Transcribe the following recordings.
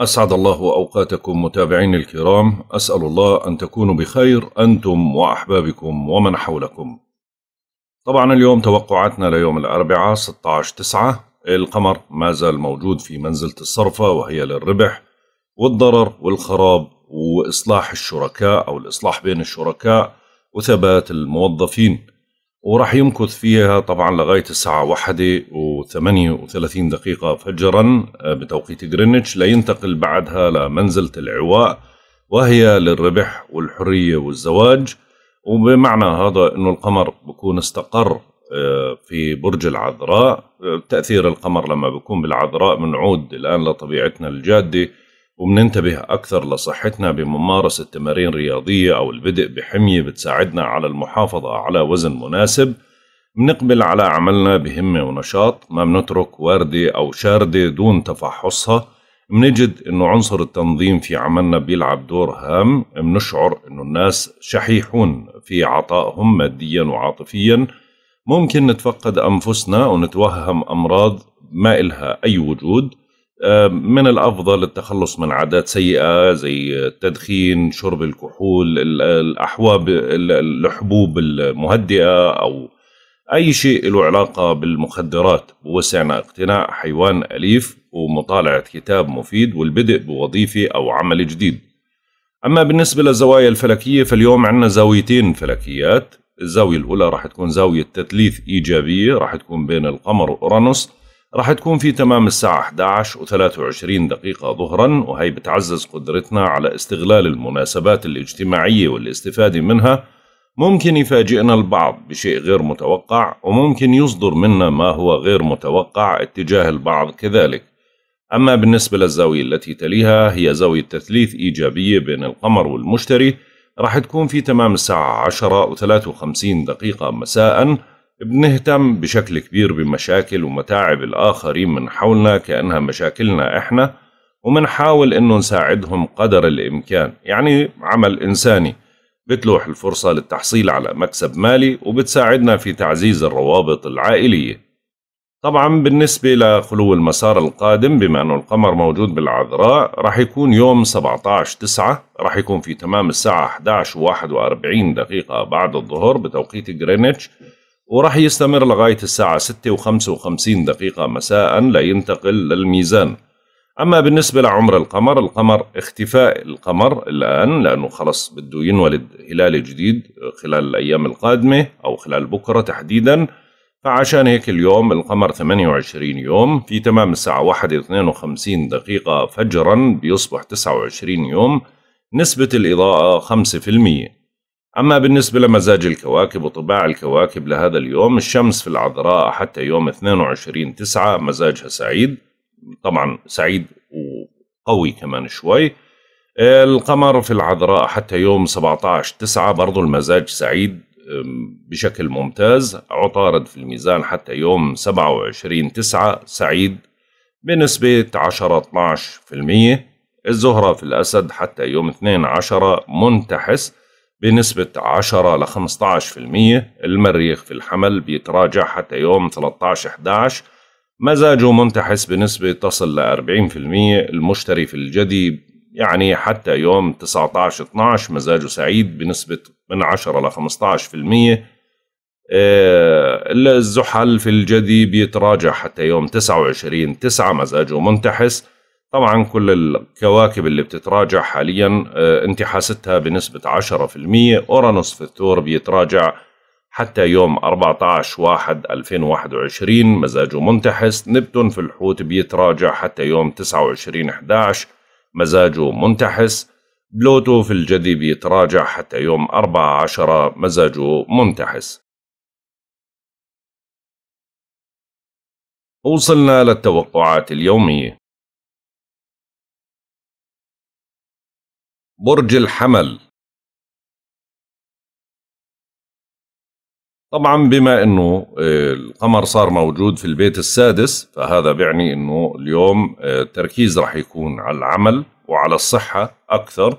أسعد الله أوقاتكم متابعين الكرام أسأل الله أن تكونوا بخير أنتم وأحبابكم ومن حولكم طبعا اليوم توقعاتنا ليوم الأربعاء 16 9 القمر ما زال موجود في منزلة الصرفة وهي للربح والضرر والخراب وإصلاح الشركاء أو الإصلاح بين الشركاء وثبات الموظفين وراح يمكث فيها طبعا لغاية الساعة واحدة وثمانية وثلاثين دقيقة فجرا آه، بتوقيت جرينتش لينتقل بعدها لمنزلة العواء وهي للربح والحرية والزواج وبمعنى هذا أنه القمر بكون استقر آه، في برج العذراء آه، تأثير القمر لما بكون بالعذراء بنعود الآن لطبيعتنا الجادة وبننتبه أكثر لصحتنا بممارسة تمارين رياضية أو البدء بحمية بتساعدنا على المحافظة على وزن مناسب بنقبل على عملنا بهمة ونشاط ما بنترك واردة أو شاردة دون تفحصها بنجد إنه عنصر التنظيم في عملنا بيلعب دور هام بنشعر إنه الناس شحيحون في عطائهم ماديا وعاطفيا ممكن نتفقد أنفسنا ونتوهم أمراض ما إلها أي وجود آه، من الافضل التخلص من عادات سيئه زي التدخين شرب الكحول الاحواب الحبوب المهدئه او اي شيء له علاقه بالمخدرات وسعنا اقتناء حيوان اليف ومطالعه كتاب مفيد والبدء بوظيفه او عمل جديد اما بالنسبه للزوايا الفلكيه فاليوم عندنا زاويتين فلكيات الزاويه الاولى راح تكون زاويه تثليث ايجابيه راح تكون بين القمر واورانوس راح تكون في تمام الساعة 11 و23 دقيقة ظهرا وهي بتعزز قدرتنا على استغلال المناسبات الاجتماعية والاستفادة منها ممكن يفاجئنا البعض بشيء غير متوقع وممكن يصدر منا ما هو غير متوقع اتجاه البعض كذلك أما بالنسبة للزاوية التي تليها هي زاوية تثليث إيجابية بين القمر والمشتري راح تكون في تمام الساعة 10 و53 دقيقة مساءً بنهتم بشكل كبير بمشاكل ومتاعب الآخرين من حولنا كأنها مشاكلنا إحنا ومنحاول إنه نساعدهم قدر الإمكان يعني عمل إنساني بتلوح الفرصة للتحصيل على مكسب مالي وبتساعدنا في تعزيز الروابط العائلية طبعا بالنسبة لخلو المسار القادم بما أنه القمر موجود بالعذراء راح يكون يوم 17 9 راح يكون في تمام الساعة 11 و41 دقيقة بعد الظهر بتوقيت جرينتش وراح يستمر لغاية الساعة 6 و55 دقيقة مساء لينتقل للميزان أما بالنسبة لعمر القمر القمر اختفاء القمر الآن لأنه خلص بده ينولد هلال جديد خلال الأيام القادمة أو خلال بكرة تحديدا فعشان هيك اليوم القمر 28 يوم في تمام الساعة 1 52 دقيقة فجرا بيصبح 29 يوم نسبة الإضاءة 5% أما بالنسبة لمزاج الكواكب وطباع الكواكب لهذا اليوم الشمس في العذراء حتى يوم 22 تسعة مزاجها سعيد طبعا سعيد وقوي كمان شوي القمر في العذراء حتى يوم 17 تسعة برضو المزاج سعيد بشكل ممتاز عطارد في الميزان حتى يوم 27 تسعة سعيد بنسبة 10-12% الزهرة في الأسد حتى يوم 12 منتحس بنسبة 10 ل 15% المريخ في الحمل بيتراجع حتى يوم 13/11 مزاجه منتحس بنسبة تصل ل 40% المشتري في الجدي يعني حتى يوم 19/12 مزاجه سعيد بنسبة من 10 ل 15% الزحل في الجدي بيتراجع حتى يوم 29 9 مزاجه منتحس طبعا كل الكواكب اللي بتتراجع حاليا آه، انت حاستها بنسبة 10% اورانوس في الثور بيتراجع حتى يوم 14 1 2021 مزاجه منتحس نبتون في الحوت بيتراجع حتى يوم 29 11 مزاجه منتحس بلوتو في الجدي بيتراجع حتى يوم 14 مزاجه منتحس وصلنا للتوقعات اليومية برج الحمل طبعا بما انه آه، القمر صار موجود في البيت السادس فهذا بيعني انه اليوم آه، التركيز راح يكون على العمل وعلى الصحة أكثر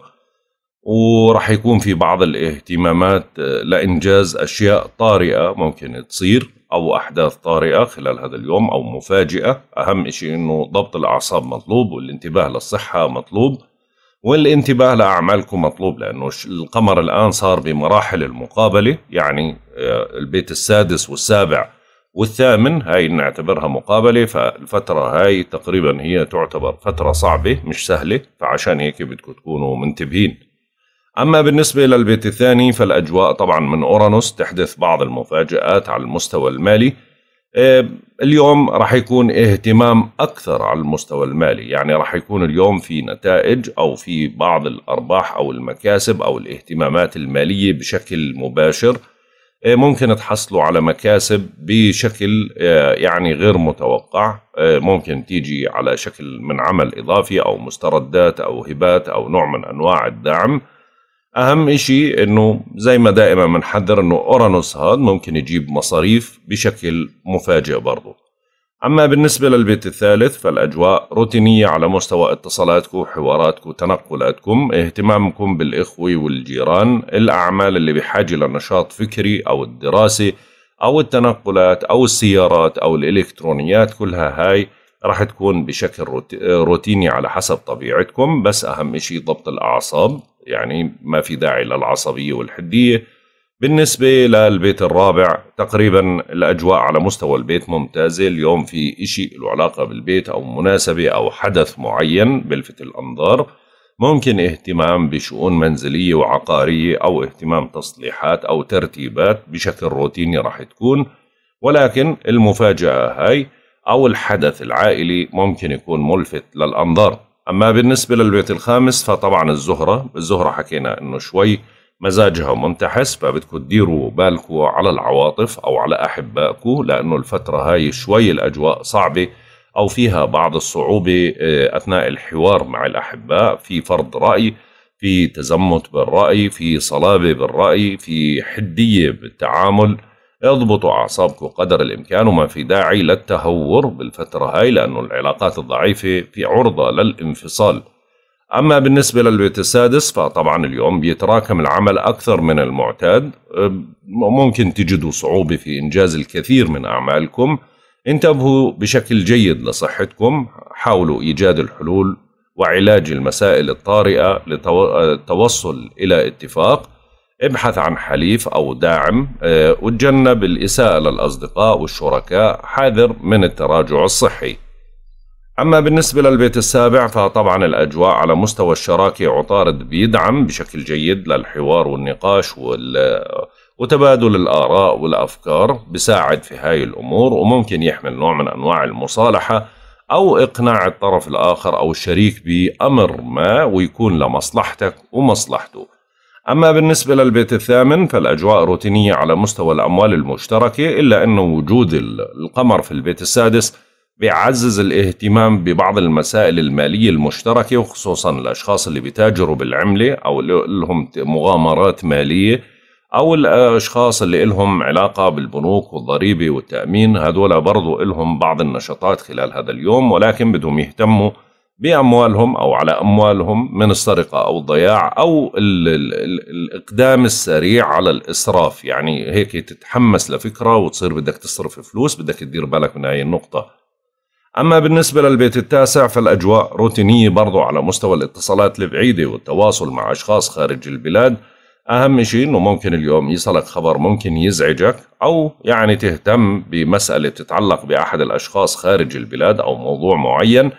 وراح يكون في بعض الاهتمامات آه، لإنجاز أشياء طارئة ممكن تصير أو أحداث طارئة خلال هذا اليوم أو مفاجئة أهم شيء أنه ضبط الأعصاب مطلوب والانتباه للصحة مطلوب والانتباه لأعمالكم مطلوب لأنه القمر الآن صار بمراحل المقابلة يعني آه، البيت السادس والسابع والثامن هاي نعتبرها مقابلة فالفترة هاي تقريبا هي تعتبر فترة صعبة مش سهلة فعشان هيك بدكم تكونوا منتبهين أما بالنسبة للبيت الثاني فالأجواء طبعا من أورانوس تحدث بعض المفاجآت على المستوى المالي آه، اليوم راح يكون اهتمام اكثر على المستوى المالي يعني راح يكون اليوم في نتائج او في بعض الارباح او المكاسب او الاهتمامات الماليه بشكل مباشر آه، ممكن تحصلوا على مكاسب بشكل آه، يعني غير متوقع ممكن تيجي على شكل من عمل اضافي او مستردات او هبات او نوع من انواع الدعم اهم إشي انه زي ما دائما بنحذر انه اورانوس هذا ممكن يجيب مصاريف بشكل مفاجئ برضه اما بالنسبه للبيت الثالث فالاجواء روتينيه على مستوى اتصالاتكم حواراتكم تنقلاتكم اهتمامكم بالاخوه والجيران الاعمال اللي بحاجه لنشاط فكري او الدراسه او التنقلات او السيارات او الالكترونيات كلها هاي راح تكون بشكل روتيني على حسب طبيعتكم بس اهم شيء ضبط الاعصاب يعني ما في داعي للعصبية والحدية بالنسبة للبيت الرابع تقريبا الأجواء على مستوى البيت ممتازة اليوم في إشي له علاقة بالبيت أو مناسبة أو حدث معين بلفت الأنظار ممكن اهتمام بشؤون منزلية وعقارية أو اهتمام تصليحات أو ترتيبات بشكل روتيني راح تكون ولكن المفاجأة هاي أو الحدث العائلي ممكن يكون ملفت للأنظار أما بالنسبة للبيت الخامس فطبعا الزهرة الزهرة حكينا أنه شوي مزاجها منتحس فبدكم تديروا بالكم على العواطف أو على أحبائكم لأنه الفترة هاي شوي الأجواء صعبة أو فيها بعض الصعوبة آه، أثناء الحوار مع الأحباء في فرض رأي في تزمت بالرأي في صلابة بالرأي في حدية بالتعامل اضبطوا أعصابكم قدر الإمكان وما في داعي للتهور بالفترة هاي لأنه العلاقات الضعيفة في عرضة للانفصال أما بالنسبة للبيت السادس فطبعا اليوم بيتراكم العمل أكثر من المعتاد ممكن تجدوا صعوبة في إنجاز الكثير من أعمالكم انتبهوا بشكل جيد لصحتكم حاولوا إيجاد الحلول وعلاج المسائل الطارئة للتوصل إلى اتفاق ابحث عن حليف أو داعم وتجنب آه، الإساءة للأصدقاء والشركاء حذر من التراجع الصحي أما بالنسبة للبيت السابع فطبعا الأجواء على مستوى الشراكة عطارد بيدعم بشكل جيد للحوار والنقاش وال... آه، وتبادل الآراء والأفكار بساعد في هاي الأمور وممكن يحمل نوع من أنواع المصالحة أو إقناع الطرف الآخر أو الشريك بأمر ما ويكون لمصلحتك ومصلحته أما بالنسبة للبيت الثامن فالأجواء روتينية على مستوى الأموال المشتركة إلا أن وجود القمر في البيت السادس بيعزز الاهتمام ببعض المسائل المالية المشتركة وخصوصا الأشخاص اللي بيتاجروا بالعملة أو اللي لهم مغامرات مالية أو الأشخاص اللي لهم علاقة بالبنوك والضريبة والتأمين هذول برضو لهم بعض النشاطات خلال هذا اليوم ولكن بدهم يهتموا بأموالهم أو على أموالهم من السرقة أو الضياع أو الـ الـ الـ الإقدام السريع على الإسراف يعني هيك تتحمس لفكرة وتصير بدك تصرف فلوس بدك تدير بالك من هاي النقطة أما بالنسبة للبيت التاسع فالأجواء روتينية برضو على مستوى الاتصالات البعيدة والتواصل مع أشخاص خارج البلاد أهم شيء أنه ممكن اليوم يصلك خبر ممكن يزعجك أو يعني تهتم بمسألة تتعلق بأحد الأشخاص خارج البلاد أو موضوع معين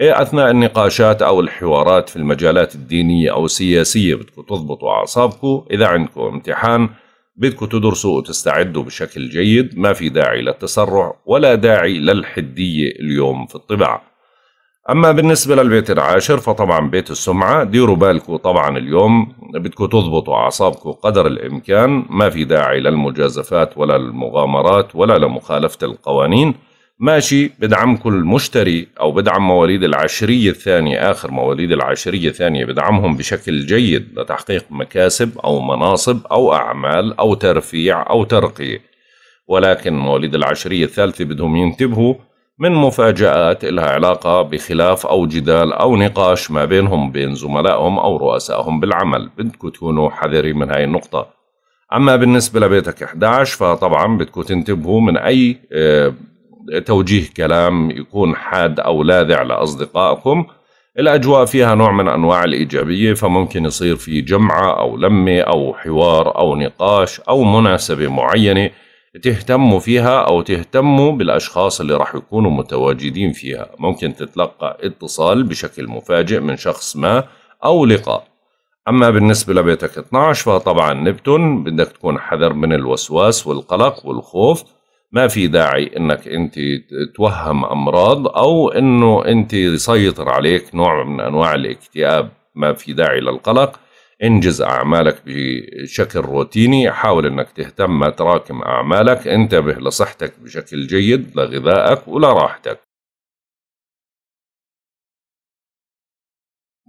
إيه اثناء النقاشات او الحوارات في المجالات الدينيه او السياسيه بدكم تضبطوا اعصابكم اذا عندكم امتحان بدكم تدرسوا وتستعدوا بشكل جيد ما في داعي للتسرع ولا داعي للحديه اليوم في الطباعه أما بالنسبة للبيت العاشر فطبعا بيت السمعة ديروا بالكم طبعا اليوم بدكم تضبطوا أعصابكم قدر الإمكان ما في داعي للمجازفات ولا للمغامرات ولا لمخالفة القوانين ماشي بدعم كل مشتري أو بدعم مواليد العشرية الثانية آخر مواليد العشرية الثانية بدعمهم بشكل جيد لتحقيق مكاسب أو مناصب أو أعمال أو ترفيع أو ترقية ولكن مواليد العشرية الثالثة بدهم ينتبهوا من مفاجآت إلها علاقة بخلاف أو جدال أو نقاش ما بينهم بين زملائهم أو رؤسائهم بالعمل بدكم تكونوا حذرين من هاي النقطة أما بالنسبة لبيتك 11 فطبعا بدكم تنتبهوا من أي آه، توجيه كلام يكون حاد أو لاذع لأصدقائكم الأجواء فيها نوع من أنواع الإيجابية فممكن يصير في جمعة أو لمة أو حوار أو نقاش أو مناسبة معينة تهتموا فيها أو تهتموا بالأشخاص اللي راح يكونوا متواجدين فيها ممكن تتلقى اتصال بشكل مفاجئ من شخص ما أو لقاء أما بالنسبة لبيتك 12 فطبعا نبتون بدك تكون حذر من الوسواس والقلق والخوف ما في داعي انك انت توهم امراض او انه انت يسيطر عليك نوع من انواع الاكتئاب ما في داعي للقلق انجز اعمالك بشكل روتيني حاول انك تهتم ما تراكم اعمالك انتبه لصحتك بشكل جيد لغذائك ولراحتك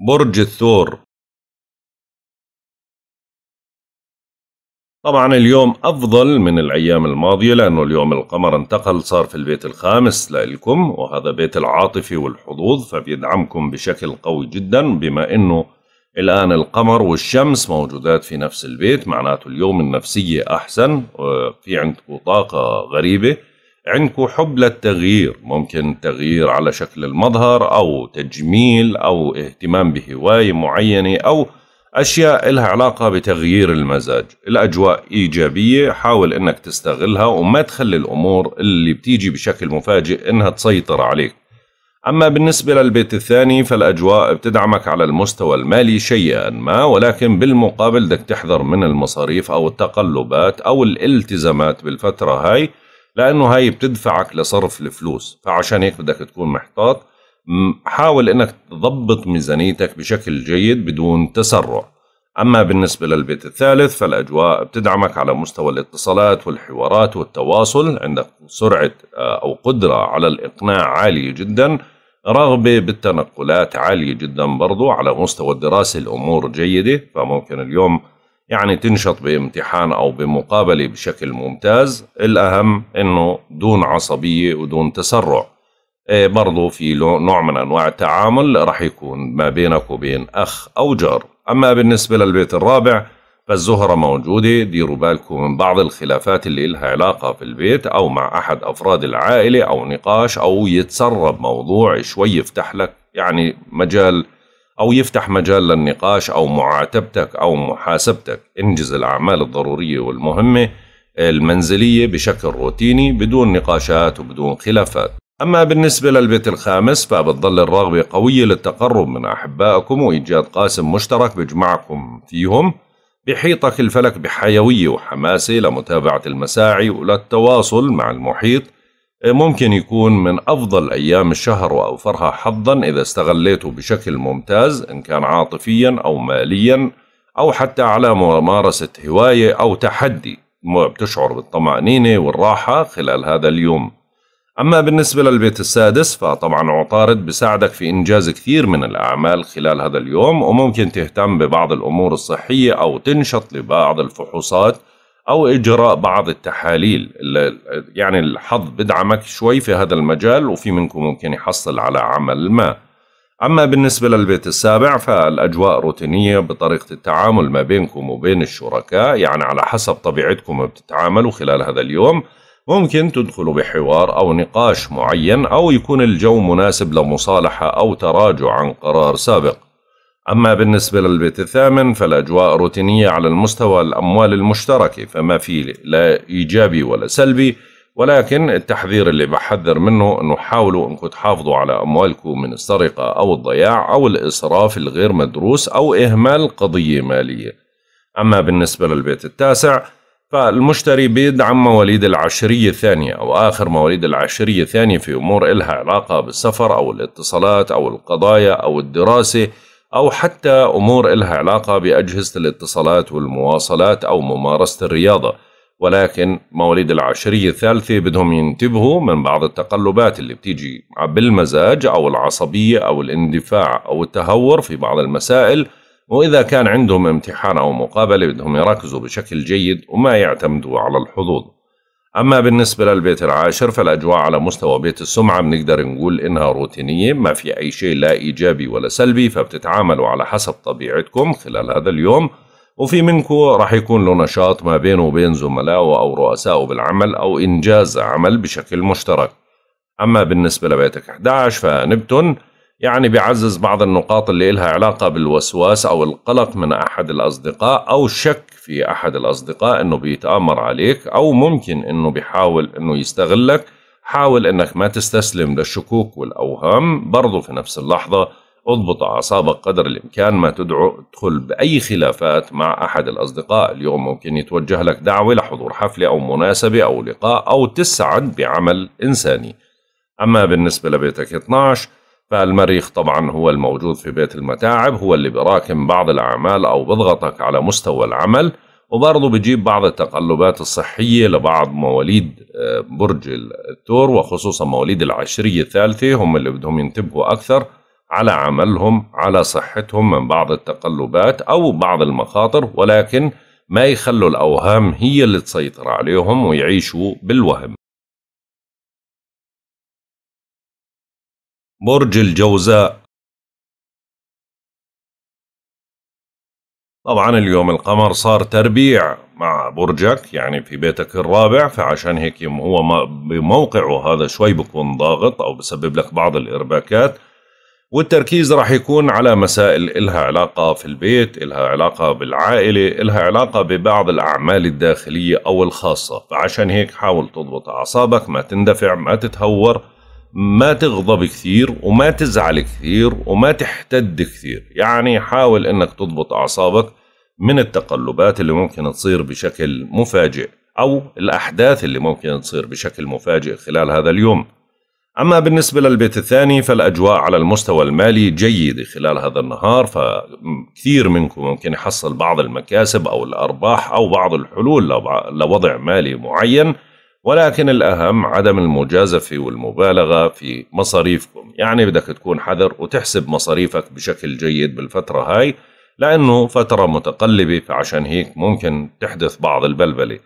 برج الثور طبعا اليوم أفضل من الأيام الماضية لأنه اليوم القمر انتقل صار في البيت الخامس لإلكم وهذا بيت العاطفة والحظوظ فبيدعمكم بشكل قوي جدا بما أنه الآن القمر والشمس موجودات في نفس البيت معناته اليوم النفسية أحسن آه، في عندكم طاقة غريبة عندكم حب للتغيير ممكن تغيير على شكل المظهر أو تجميل أو اهتمام بهواية معينة أو أشياء إلها علاقة بتغيير المزاج الأجواء إيجابية حاول أنك تستغلها وما تخلي الأمور اللي بتيجي بشكل مفاجئ أنها تسيطر عليك أما بالنسبة للبيت الثاني فالأجواء بتدعمك على المستوى المالي شيئا ما ولكن بالمقابل بدك تحذر من المصاريف أو التقلبات أو الالتزامات بالفترة هاي لأنه هاي بتدفعك لصرف الفلوس فعشان هيك بدك تكون محتاط حاول انك تضبط ميزانيتك بشكل جيد بدون تسرع اما بالنسبه للبيت الثالث فالاجواء بتدعمك على مستوى الاتصالات والحوارات والتواصل عندك سرعه آه، او قدره على الاقناع عاليه جدا رغبه بالتنقلات عاليه جدا برضو على مستوى الدراسه الامور جيده فممكن اليوم يعني تنشط بامتحان او بمقابله بشكل ممتاز الاهم انه دون عصبيه ودون تسرع آه، برضو في نوع من أنواع التعامل راح يكون ما بينك وبين أخ أو جار أما بالنسبة للبيت الرابع فالزهرة موجودة ديروا بالكم من بعض الخلافات اللي لها علاقة في البيت أو مع أحد أفراد العائلة أو نقاش أو يتسرب موضوع شوي يفتح لك يعني مجال أو يفتح مجال للنقاش أو معاتبتك أو محاسبتك انجز الأعمال الضرورية والمهمة آه، المنزلية بشكل روتيني بدون نقاشات وبدون خلافات أما بالنسبة للبيت الخامس فبتظل الرغبة قوية للتقرب من أحبائكم وإيجاد قاسم مشترك بجمعكم فيهم بحيطك الفلك بحيوية وحماسة لمتابعة المساعي وللتواصل مع المحيط ممكن يكون من أفضل أيام الشهر وأوفرها حظا إذا استغليته بشكل ممتاز إن كان عاطفيا أو ماليا أو حتى على ممارسة هواية أو تحدي بتشعر بالطمأنينة والراحة خلال هذا اليوم أما بالنسبة للبيت السادس فطبعا عطارد بساعدك في إنجاز كثير من الأعمال خلال هذا اليوم وممكن تهتم ببعض الأمور الصحية أو تنشط لبعض الفحوصات أو إجراء بعض التحاليل يعني الحظ بدعمك شوي في هذا المجال وفي منكم ممكن يحصل على عمل ما أما بالنسبة للبيت السابع فالأجواء روتينية بطريقة التعامل ما بينكم وبين الشركاء يعني على حسب طبيعتكم بتتعاملوا خلال هذا اليوم ممكن تدخلوا بحوار أو نقاش معين أو يكون الجو مناسب لمصالحة أو تراجع عن قرار سابق أما بالنسبة للبيت الثامن فالأجواء روتينية على المستوى الأموال المشتركة فما في لا إيجابي ولا سلبي ولكن التحذير اللي بحذر منه أنه حاولوا أنكم تحافظوا على أموالكم من السرقة أو الضياع أو الإسراف الغير مدروس أو إهمال قضية مالية أما بالنسبة للبيت التاسع فالمشتري بيدعم مواليد العشرية الثانية أو آخر مواليد العشرية الثانية في أمور إلها علاقة بالسفر أو الاتصالات أو القضايا أو الدراسة أو حتى أمور إلها علاقة بأجهزة الاتصالات والمواصلات أو ممارسة الرياضة ولكن مواليد العشرية الثالثة بدهم ينتبهوا من بعض التقلبات اللي بتيجي بالمزاج أو العصبية أو الاندفاع أو التهور في بعض المسائل وإذا كان عندهم امتحان أو مقابلة بدهم يركزوا بشكل جيد وما يعتمدوا على الحظوظ أما بالنسبة للبيت العاشر فالأجواء على مستوى بيت السمعة بنقدر نقول إنها روتينية ما في أي شيء لا إيجابي ولا سلبي فبتتعاملوا على حسب طبيعتكم خلال هذا اليوم وفي منكم راح يكون له نشاط ما بينه وبين زملائه أو رؤسائه بالعمل أو إنجاز عمل بشكل مشترك أما بالنسبة لبيتك 11 فنبتون يعني بيعزز بعض النقاط اللي لها علاقة بالوسواس أو القلق من أحد الأصدقاء أو شك في أحد الأصدقاء أنه بيتآمر عليك أو ممكن أنه بيحاول أنه يستغلك حاول أنك ما تستسلم للشكوك والأوهام برضو في نفس اللحظة اضبط أعصابك قدر الإمكان ما تدعو تدخل بأي خلافات مع أحد الأصدقاء اليوم ممكن يتوجه لك دعوة لحضور حفلة أو مناسبة أو لقاء أو تسعد بعمل إنساني أما بالنسبة لبيتك 12 فالمريخ طبعا هو الموجود في بيت المتاعب هو اللي براكم بعض الأعمال أو بضغطك على مستوى العمل وبرضه بجيب بعض التقلبات الصحية لبعض مواليد آه، برج الثور وخصوصا مواليد العشرية الثالثة هم اللي بدهم ينتبهوا أكثر على عملهم على صحتهم من بعض التقلبات أو بعض المخاطر ولكن ما يخلوا الأوهام هي اللي تسيطر عليهم ويعيشوا بالوهم برج الجوزاء طبعا اليوم القمر صار تربيع مع برجك يعني في بيتك الرابع فعشان هيك هو بموقعه هذا شوي بكون ضاغط أو بسبب لك بعض الإرباكات والتركيز راح يكون على مسائل إلها علاقة في البيت إلها علاقة بالعائلة إلها علاقة ببعض الأعمال الداخلية أو الخاصة فعشان هيك حاول تضبط أعصابك ما تندفع ما تتهور ما تغضب كثير وما تزعل كثير وما تحتد كثير يعني حاول انك تضبط اعصابك من التقلبات اللي ممكن تصير بشكل مفاجئ او الاحداث اللي ممكن تصير بشكل مفاجئ خلال هذا اليوم أما بالنسبة للبيت الثاني فالأجواء على المستوى المالي جيدة خلال هذا النهار فكثير منكم ممكن يحصل بعض المكاسب أو الأرباح أو بعض الحلول لوضع مالي معين ولكن الأهم عدم المجازفة والمبالغة في مصاريفكم يعني بدك تكون حذر وتحسب مصاريفك بشكل جيد بالفترة هاي لأنه فترة متقلبة فعشان هيك ممكن تحدث بعض البلبلة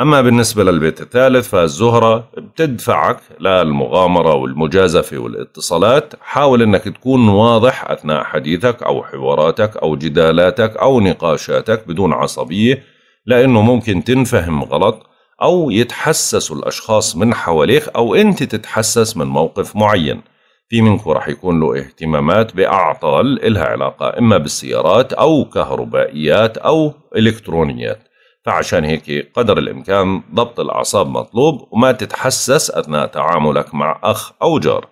أما بالنسبة للبيت الثالث فالزهرة بتدفعك للمغامرة والمجازفة والاتصالات حاول أنك تكون واضح أثناء حديثك أو حواراتك أو جدالاتك أو نقاشاتك بدون عصبية لأنه ممكن تنفهم غلط أو يتحسسوا الأشخاص من حواليك أو أنت تتحسس من موقف معين في منكم رح يكون له اهتمامات بأعطال إلها علاقة إما بالسيارات أو كهربائيات أو إلكترونيات فعشان هيك قدر الإمكان ضبط الأعصاب مطلوب وما تتحسس أثناء تعاملك مع أخ أو جار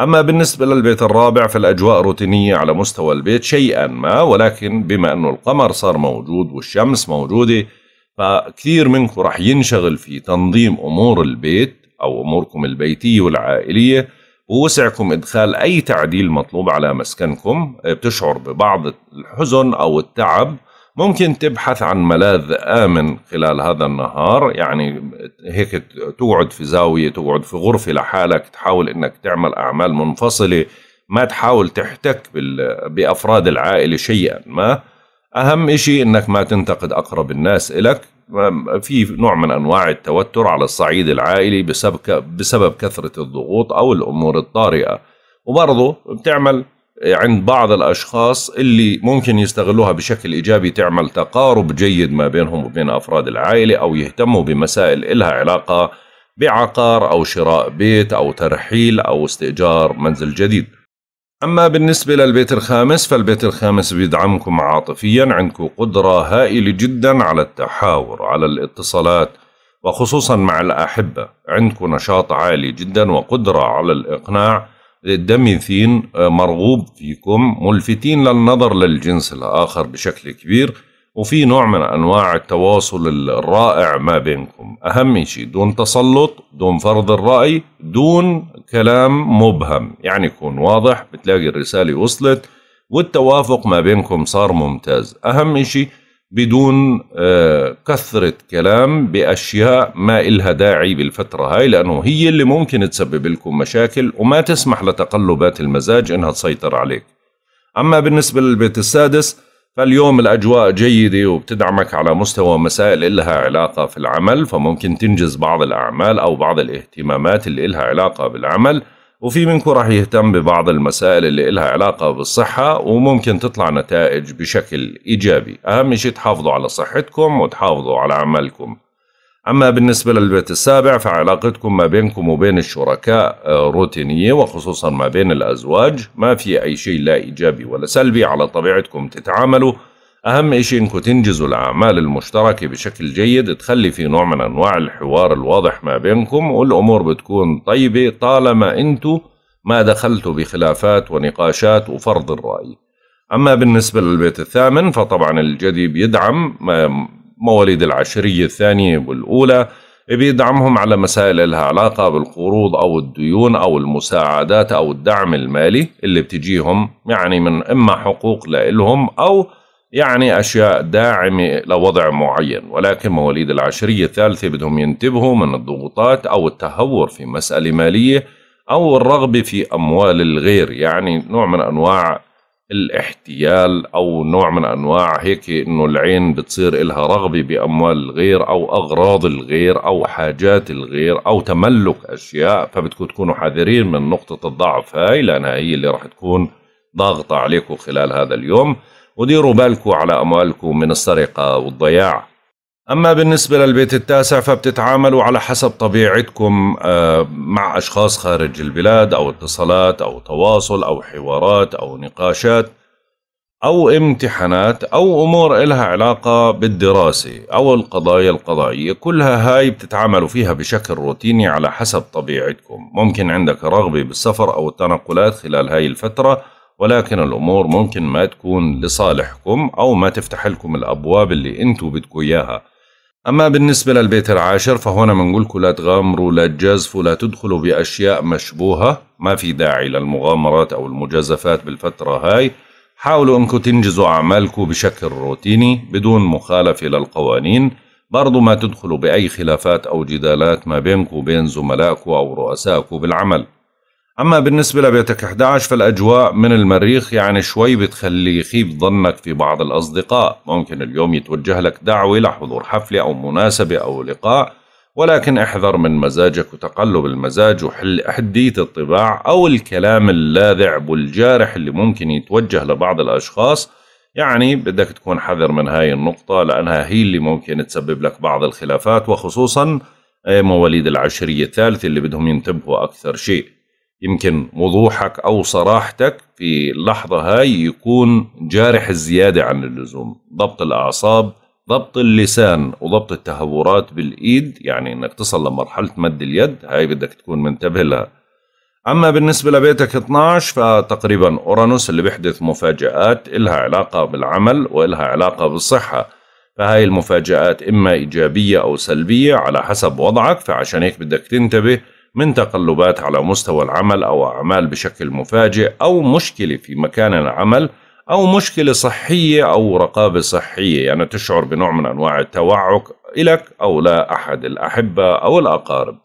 أما بالنسبة للبيت الرابع فالأجواء روتينية على مستوى البيت شيئا ما ولكن بما أنه القمر صار موجود والشمس موجودة فكثير منكم راح ينشغل في تنظيم امور البيت او اموركم البيتيه والعائليه ووسعكم ادخال اي تعديل مطلوب على مسكنكم آه، بتشعر ببعض الحزن او التعب ممكن تبحث عن ملاذ امن خلال هذا النهار يعني هيك تقعد في زاويه تقعد في غرفه لحالك تحاول انك تعمل اعمال منفصله ما تحاول تحتك بافراد العائله شيئا ما اهم شيء انك ما تنتقد اقرب الناس الك في نوع من انواع التوتر على الصعيد العائلي بسبب بسبب كثره الضغوط او الامور الطارئه وبرضه بتعمل عند بعض الاشخاص اللي ممكن يستغلوها بشكل ايجابي تعمل تقارب جيد ما بينهم وبين افراد العائله او يهتموا بمسائل لها علاقه بعقار او شراء بيت او ترحيل او استئجار منزل جديد أما بالنسبة للبيت الخامس فالبيت الخامس بيدعمكم عاطفيا عندكم قدرة هائلة جدا على التحاور على الاتصالات وخصوصا مع الأحبة عندكم نشاط عالي جدا وقدرة على الإقناع الدمثين آه، مرغوب فيكم ملفتين للنظر للجنس الآخر بشكل كبير وفي نوع من أنواع التواصل الرائع ما بينكم أهم شيء دون تسلط دون فرض الرأي دون كلام مبهم يعني يكون واضح بتلاقي الرسالة وصلت والتوافق ما بينكم صار ممتاز أهم شيء بدون آه، كثرة كلام بأشياء ما إلها داعي بالفترة هاي لأنه هي اللي ممكن تسبب لكم مشاكل وما تسمح لتقلبات المزاج إنها تسيطر عليك أما بالنسبة للبيت السادس فاليوم الأجواء جيدة وبتدعمك على مستوى مسائل إلها علاقة في العمل فممكن تنجز بعض الأعمال أو بعض الاهتمامات اللي إلها علاقة بالعمل وفي منكم راح يهتم ببعض المسائل اللي إلها علاقة بالصحة وممكن تطلع نتائج بشكل إيجابي أهم شيء تحافظوا على صحتكم وتحافظوا على عملكم أما بالنسبة للبيت السابع فعلاقتكم ما بينكم وبين الشركاء آه، روتينية وخصوصا ما بين الأزواج ما في أي شيء لا إيجابي ولا سلبي على طبيعتكم تتعاملوا أهم شيء إنكم تنجزوا الأعمال المشتركة بشكل جيد تخلي في نوع من أنواع الحوار الواضح ما بينكم والأمور بتكون طيبة طالما أنتوا ما دخلتوا بخلافات ونقاشات وفرض الرأي أما بالنسبة للبيت الثامن فطبعا الجدي بيدعم مواليد العشرية الثانية والأولى بيدعمهم على مسائل لها علاقة بالقروض أو الديون أو المساعدات أو الدعم المالي اللي بتجيهم يعني من إما حقوق لإلهم أو يعني أشياء داعمة لوضع معين ولكن مواليد العشرية الثالثة بدهم ينتبهوا من الضغوطات أو التهور في مسألة مالية أو الرغبة في أموال الغير يعني نوع من أنواع الاحتيال او نوع من انواع هيك انه العين بتصير لها رغبه باموال الغير او اغراض الغير او حاجات الغير او تملك اشياء فبدكم تكونوا حذرين من نقطه الضعف هاي لانها هي اللي راح تكون ضاغطه عليكم خلال هذا اليوم وديروا بالكم على اموالكم من السرقه والضياع أما بالنسبة للبيت التاسع فبتتعاملوا على حسب طبيعتكم آه، مع أشخاص خارج البلاد أو اتصالات أو تواصل أو حوارات أو نقاشات أو امتحانات أو أمور إلها علاقة بالدراسة أو القضايا القضائية كلها هاي بتتعاملوا فيها بشكل روتيني على حسب طبيعتكم ممكن عندك رغبة بالسفر أو التنقلات خلال هاي الفترة ولكن الأمور ممكن ما تكون لصالحكم أو ما تفتح لكم الأبواب اللي أنتوا بدكم إياها أما بالنسبة للبيت العاشر فهنا بنقولكم لا تغامروا لا تجازفوا لا تدخلوا بأشياء مشبوهة ما في داعي للمغامرات أو المجازفات بالفترة هاي حاولوا أنكم تنجزوا أعمالكم بشكل روتيني بدون مخالفة للقوانين برضو ما تدخلوا بأي خلافات أو جدالات ما بينكم وبين زملائكم أو رؤسائكم بالعمل أما بالنسبة لبيتك 11 فالأجواء من المريخ يعني شوي بتخلي يخيب ظنك في بعض الأصدقاء ممكن اليوم يتوجه لك دعوة لحضور حفلة أو مناسبة أو لقاء ولكن احذر من مزاجك وتقلب المزاج وحدية الطباع أو الكلام اللاذع والجارح اللي ممكن يتوجه لبعض الأشخاص يعني بدك تكون حذر من هاي النقطة لأنها هي اللي ممكن تسبب لك بعض الخلافات وخصوصا آه، مواليد العشرية الثالثة اللي بدهم ينتبهوا أكثر شيء يمكن وضوحك او صراحتك في اللحظه هاي يكون جارح الزياده عن اللزوم ضبط الاعصاب ضبط اللسان وضبط التهورات بالايد يعني انك تصل لمرحله مد اليد هاي بدك تكون منتبه لها اما بالنسبه لبيتك 12 فتقريبا اورانوس اللي بيحدث مفاجات إلها علاقه بالعمل وإلها علاقه بالصحه فهاي المفاجات اما ايجابيه او سلبيه على حسب وضعك فعشان هيك بدك تنتبه من تقلبات على مستوى العمل أو أعمال بشكل مفاجئ أو مشكلة في مكان العمل أو مشكلة صحية أو رقابة صحية يعني تشعر بنوع من أنواع التوعك إلك أو لا أحد الأحبة أو الأقارب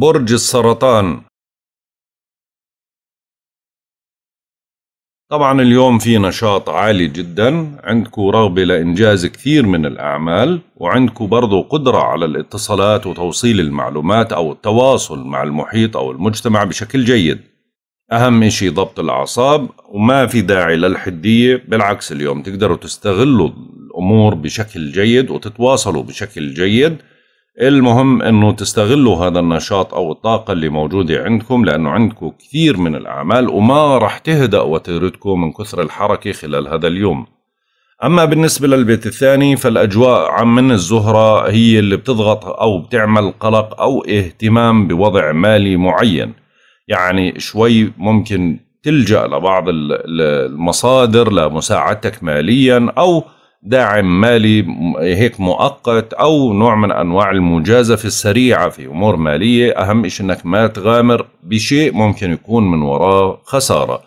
برج السرطان طبعا اليوم في نشاط عالي جدا عندكم رغبة لإنجاز كثير من الأعمال وعندكم برضو قدرة على الاتصالات وتوصيل المعلومات أو التواصل مع المحيط أو المجتمع بشكل جيد أهم إشي ضبط الأعصاب وما في داعي للحدية بالعكس اليوم تقدروا تستغلوا الأمور بشكل جيد وتتواصلوا بشكل جيد المهم انه تستغلوا هذا النشاط او الطاقة اللي موجودة عندكم لانه عندكم كثير من الاعمال وما رح تهدأ وتيرتكم من كثر الحركة خلال هذا اليوم اما بالنسبة للبيت الثاني فالاجواء عم من الزهرة هي اللي بتضغط او بتعمل قلق او اهتمام بوضع مالي معين يعني شوي ممكن تلجأ لبعض المصادر لمساعدتك ماليا او داعم مالي هيك مؤقت او نوع من انواع المجازفه السريعه في امور ماليه اهم شيء انك ما تغامر بشيء ممكن يكون من وراه خساره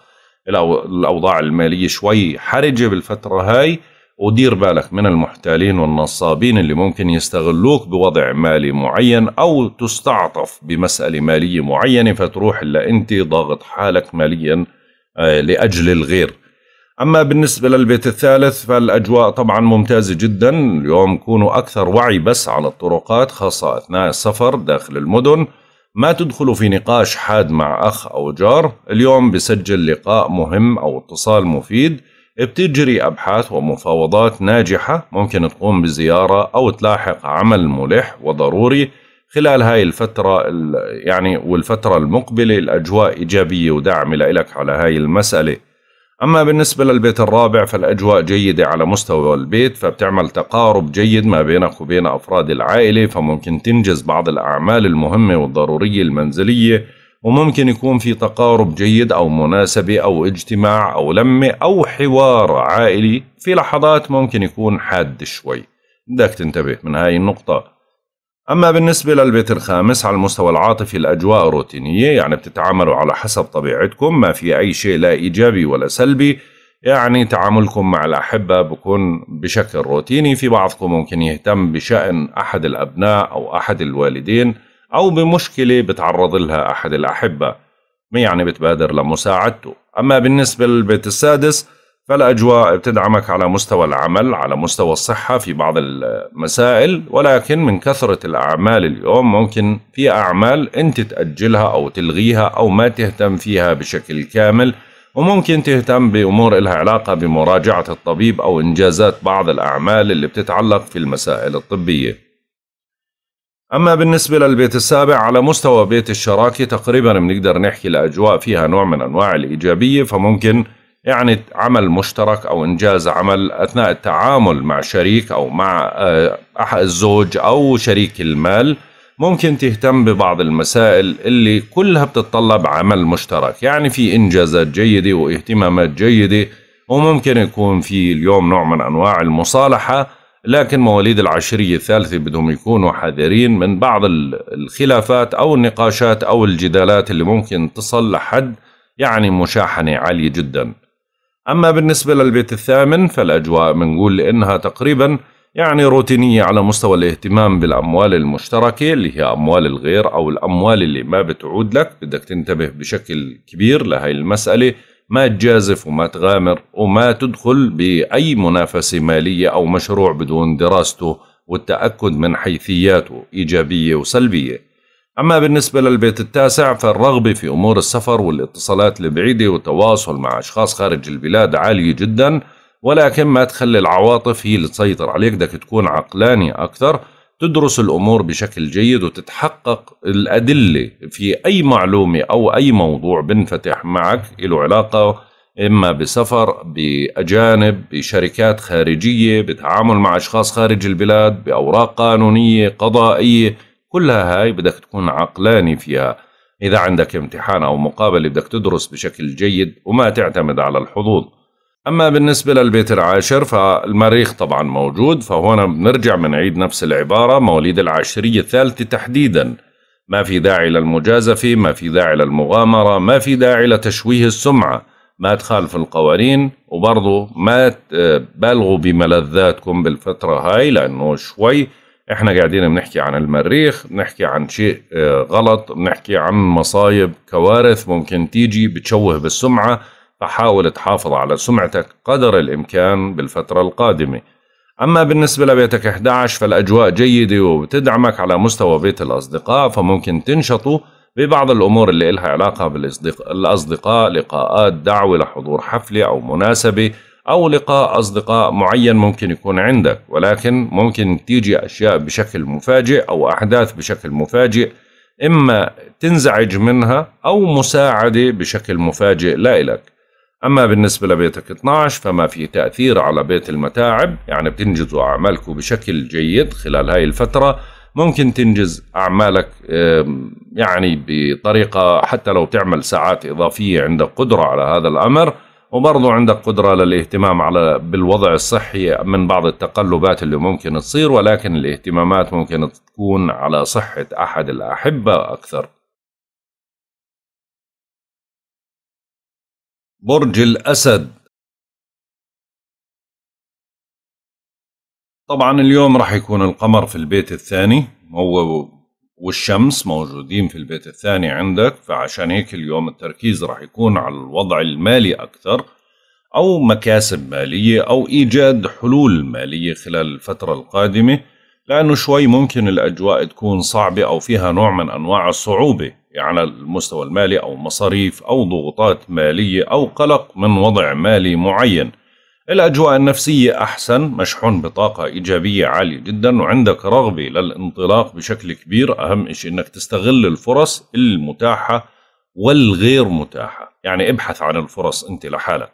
الاوضاع الماليه شوي حرجه بالفتره هاي ودير بالك من المحتالين والنصابين اللي ممكن يستغلوك بوضع مالي معين او تستعطف بمساله ماليه معينه فتروح الا انت ضاغط حالك ماليا آه، لاجل الغير أما بالنسبة للبيت الثالث فالأجواء طبعا ممتازة جدا اليوم كونوا أكثر وعي بس على الطرقات خاصة أثناء السفر داخل المدن ما تدخلوا في نقاش حاد مع أخ أو جار اليوم بسجل لقاء مهم أو اتصال مفيد بتجري أبحاث ومفاوضات ناجحة ممكن تقوم بزيارة أو تلاحق عمل ملح وضروري خلال هاي الفترة يعني والفترة المقبلة الأجواء إيجابية وداعمة لك على هاي المسألة أما بالنسبة للبيت الرابع فالأجواء جيدة على مستوى البيت فبتعمل تقارب جيد ما بينك وبين أفراد العائلة فممكن تنجز بعض الأعمال المهمة والضرورية المنزلية وممكن يكون في تقارب جيد أو مناسبة أو اجتماع أو لمة أو حوار عائلي في لحظات ممكن يكون حاد شوي بدك تنتبه من هاي النقطة أما بالنسبة للبيت الخامس على المستوى العاطفي الأجواء روتينية يعني بتتعاملوا على حسب طبيعتكم ما في أي شيء لا إيجابي ولا سلبي يعني تعاملكم مع الأحبة بكون بشكل روتيني في بعضكم ممكن يهتم بشأن أحد الأبناء أو أحد الوالدين أو بمشكلة بتعرض لها أحد الأحبة يعني بتبادر لمساعدته أما بالنسبة للبيت السادس فالأجواء بتدعمك على مستوى العمل على مستوى الصحة في بعض المسائل ولكن من كثرة الأعمال اليوم ممكن في أعمال أنت تأجلها أو تلغيها أو ما تهتم فيها بشكل كامل وممكن تهتم بأمور لها علاقة بمراجعة الطبيب أو إنجازات بعض الأعمال اللي بتتعلق في المسائل الطبية أما بالنسبة للبيت السابع على مستوى بيت الشراكة تقريبا بنقدر نحكي الأجواء فيها نوع من أنواع الإيجابية فممكن يعني عمل مشترك أو إنجاز عمل أثناء التعامل مع شريك أو مع آه، أحد الزوج أو شريك المال ممكن تهتم ببعض المسائل اللي كلها بتتطلب عمل مشترك يعني في إنجازات جيدة واهتمامات جيدة وممكن يكون في اليوم نوع من أنواع المصالحة لكن مواليد العشرية الثالثة بدهم يكونوا حذرين من بعض الخلافات أو النقاشات أو الجدالات اللي ممكن تصل لحد يعني مشاحنة عالية جداً أما بالنسبة للبيت الثامن فالأجواء منقول لأنها تقريبا يعني روتينية على مستوى الاهتمام بالأموال المشتركة اللي هي أموال الغير أو الأموال اللي ما بتعود لك بدك تنتبه بشكل كبير لهي المسألة ما تجازف وما تغامر وما تدخل بأي منافسة مالية أو مشروع بدون دراسته والتأكد من حيثياته إيجابية وسلبية أما بالنسبة للبيت التاسع فالرغبة في أمور السفر والاتصالات البعيدة والتواصل مع أشخاص خارج البلاد عالية جدا ولكن ما تخلي العواطف هي اللي تسيطر عليك بدك تكون عقلاني أكثر تدرس الأمور بشكل جيد وتتحقق الأدلة في أي معلومة أو أي موضوع بنفتح معك له علاقة إما بسفر بأجانب بشركات خارجية بتعامل مع أشخاص خارج البلاد بأوراق قانونية قضائية كلها هاي بدك تكون عقلاني فيها إذا عندك امتحان أو مقابلة بدك تدرس بشكل جيد وما تعتمد على الحظوظ أما بالنسبة للبيت العاشر فالمريخ طبعا موجود فهنا بنرجع بنعيد نفس العبارة مواليد العاشرية الثالثة تحديدا ما في داعي للمجازفة ما في داعي للمغامرة ما في داعي لتشويه السمعة ما تخالف القوانين وبرضه ما تبالغوا آه، بملذاتكم بالفترة هاي لأنه شوي احنا قاعدين بنحكي عن المريخ بنحكي عن شيء آه، غلط بنحكي عن مصايب كوارث ممكن تيجي بتشوه بالسمعة فحاول تحافظ على سمعتك قدر الإمكان بالفترة القادمة أما بالنسبة لبيتك 11 فالأجواء جيدة وبتدعمك على مستوى بيت الأصدقاء فممكن تنشطوا ببعض الأمور اللي إلها علاقة بالأصدقاء لقاءات دعوة لحضور حفلة أو مناسبة أو لقاء أصدقاء معين ممكن يكون عندك ولكن ممكن تيجي أشياء بشكل مفاجئ أو أحداث بشكل مفاجئ إما تنزعج منها أو مساعدة بشكل مفاجئ لا إلك أما بالنسبة لبيتك 12 فما في تأثير على بيت المتاعب يعني بتنجزوا أعمالكم بشكل جيد خلال هاي الفترة ممكن تنجز أعمالك يعني بطريقة حتى لو تعمل ساعات إضافية عندك قدرة على هذا الأمر وبرضه عندك قدرة للاهتمام على بالوضع الصحي من بعض التقلبات اللي ممكن تصير ولكن الاهتمامات ممكن تكون على صحة أحد الأحبة أكثر برج الأسد طبعا اليوم راح يكون القمر في البيت الثاني هو والشمس موجودين في البيت الثاني عندك فعشان هيك اليوم التركيز راح يكون على الوضع المالي أكثر أو مكاسب مالية أو إيجاد حلول مالية خلال الفترة القادمة لأنه شوي ممكن الأجواء تكون صعبة أو فيها نوع من أنواع الصعوبة يعني المستوى المالي أو مصاريف أو ضغوطات مالية أو قلق من وضع مالي معين الأجواء النفسية أحسن مشحون بطاقة إيجابية عالية جدا وعندك رغبة للانطلاق بشكل كبير أهم شيء أنك تستغل الفرص المتاحة والغير متاحة يعني ابحث عن الفرص أنت لحالك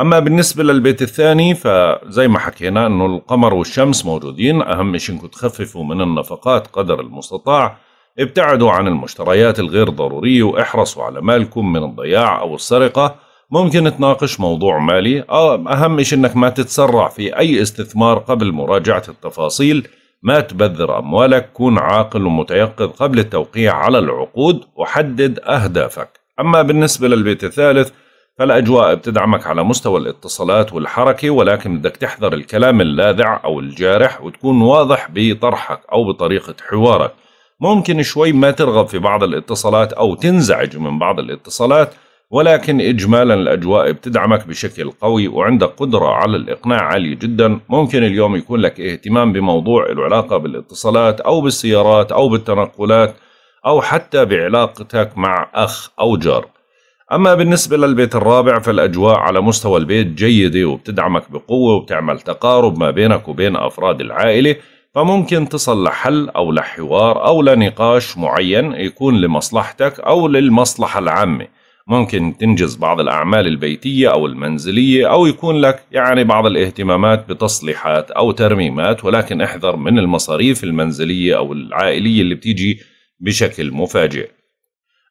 أما بالنسبة للبيت الثاني فزي ما حكينا أنه القمر والشمس موجودين أهم شيء أنكم تخففوا من النفقات قدر المستطاع ابتعدوا عن المشتريات الغير ضرورية واحرصوا على مالكم من الضياع أو السرقة ممكن تناقش موضوع مالي آه، أهم شيء أنك ما تتسرع في أي استثمار قبل مراجعة التفاصيل ما تبذر أموالك كن عاقل ومتيقظ قبل التوقيع على العقود وحدد أهدافك أما بالنسبة للبيت الثالث فالأجواء بتدعمك على مستوى الاتصالات والحركة ولكن بدك تحذر الكلام اللاذع أو الجارح وتكون واضح بطرحك أو بطريقة حوارك ممكن شوي ما ترغب في بعض الاتصالات أو تنزعج من بعض الاتصالات ولكن إجمالا الأجواء بتدعمك بشكل قوي وعندك قدرة على الإقناع عالية جدا ممكن اليوم يكون لك اهتمام بموضوع له علاقة بالاتصالات أو بالسيارات أو بالتنقلات أو حتى بعلاقتك مع أخ أو جار أما بالنسبة للبيت الرابع فالأجواء على مستوى البيت جيدة وبتدعمك بقوة وبتعمل تقارب ما بينك وبين أفراد العائلة فممكن تصل لحل أو لحوار أو لنقاش معين يكون لمصلحتك أو للمصلحة العامة ممكن تنجز بعض الأعمال البيتية أو المنزلية أو يكون لك يعني بعض الاهتمامات بتصليحات أو ترميمات ولكن احذر من المصاريف المنزلية أو العائلية اللي بتيجي بشكل مفاجئ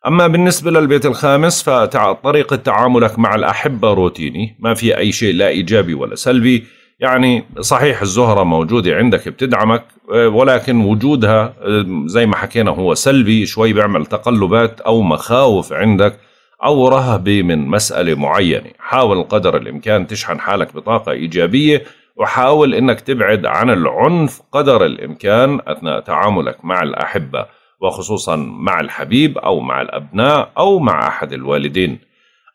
أما بالنسبة للبيت الخامس فطريقة تعاملك مع الأحبة روتيني ما في أي شيء لا إيجابي ولا سلبي يعني صحيح الزهرة موجودة عندك بتدعمك آه، ولكن وجودها آه، زي ما حكينا هو سلبي شوي بيعمل تقلبات أو مخاوف عندك أو رهبة من مسألة معينة حاول قدر الإمكان تشحن حالك بطاقة إيجابية وحاول أنك تبعد عن العنف قدر الإمكان أثناء تعاملك مع الأحبة وخصوصا مع الحبيب أو مع الأبناء أو مع أحد الوالدين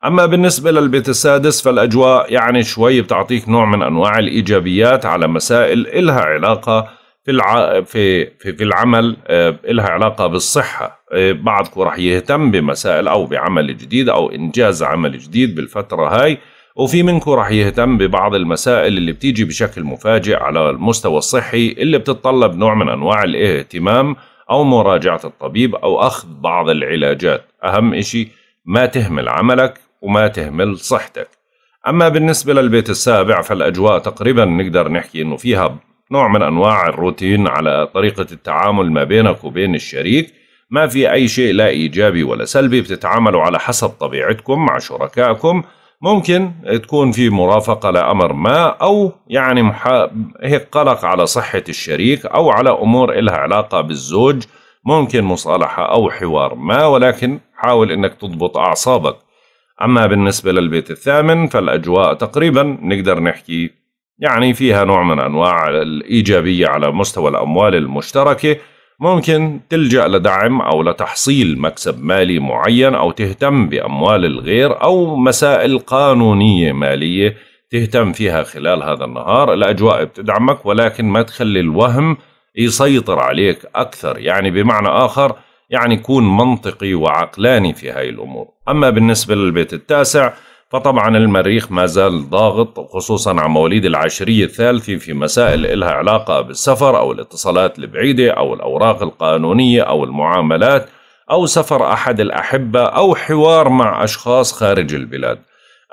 أما بالنسبة للبيت السادس فالأجواء يعني شوي بتعطيك نوع من أنواع الإيجابيات على مسائل إلها علاقة في الع... في في العمل آه، لها علاقه بالصحه آه، بعضكم راح يهتم بمسائل او بعمل جديد او انجاز عمل جديد بالفتره هاي وفي منكم راح يهتم ببعض المسائل اللي بتيجي بشكل مفاجئ على المستوى الصحي اللي بتتطلب نوع من انواع الاهتمام او مراجعه الطبيب او اخذ بعض العلاجات اهم شيء ما تهمل عملك وما تهمل صحتك أما بالنسبة للبيت السابع فالأجواء تقريبا نقدر نحكي إنه فيها نوع من أنواع الروتين على طريقة التعامل ما بينك وبين الشريك ما في أي شيء لا إيجابي ولا سلبي بتتعاملوا على حسب طبيعتكم مع شركائكم ممكن تكون في مرافقة لأمر ما أو يعني محا... هيك قلق على صحة الشريك أو على أمور إلها علاقة بالزوج ممكن مصالحة أو حوار ما ولكن حاول أنك تضبط أعصابك أما بالنسبة للبيت الثامن فالأجواء تقريبا نقدر نحكي يعني فيها نوع من أنواع الإيجابية على مستوى الأموال المشتركة ممكن تلجأ لدعم أو لتحصيل مكسب مالي معين أو تهتم بأموال الغير أو مسائل قانونية مالية تهتم فيها خلال هذا النهار الأجواء بتدعمك ولكن ما تخلي الوهم يسيطر عليك أكثر يعني بمعنى آخر يعني كون منطقي وعقلاني في هاي الأمور أما بالنسبة للبيت التاسع فطبعا المريخ ما زال ضاغط خصوصا على مواليد العشرية الثالثة في مسائل إلها علاقة بالسفر أو الاتصالات البعيدة أو الأوراق القانونية أو المعاملات أو سفر أحد الأحبة أو حوار مع أشخاص خارج البلاد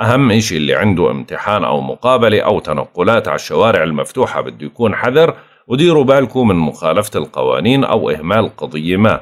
أهم إشي اللي عنده امتحان أو مقابلة أو تنقلات على الشوارع المفتوحة بده يكون حذر وديروا بالكم من مخالفة القوانين أو إهمال قضية ما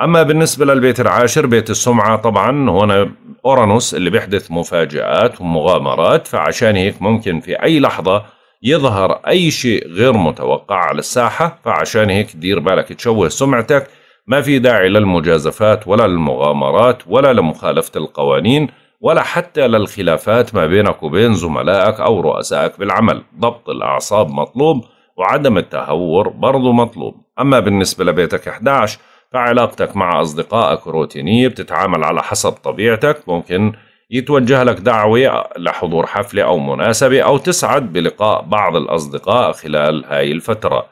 أما بالنسبة للبيت العاشر بيت السمعة طبعا هنا أورانوس اللي بيحدث مفاجآت ومغامرات فعشان هيك ممكن في أي لحظة يظهر أي شيء غير متوقع على الساحة فعشان هيك دير بالك تشوه سمعتك ما في داعي للمجازفات ولا للمغامرات ولا لمخالفة القوانين ولا حتى للخلافات ما بينك وبين زملائك أو رؤسائك بالعمل ضبط الأعصاب مطلوب وعدم التهور برضو مطلوب أما بالنسبة لبيتك 11 فعلاقتك مع أصدقائك روتينية بتتعامل على حسب طبيعتك ممكن يتوجه لك دعوة لحضور حفلة أو مناسبة أو تسعد بلقاء بعض الأصدقاء خلال هاي الفترة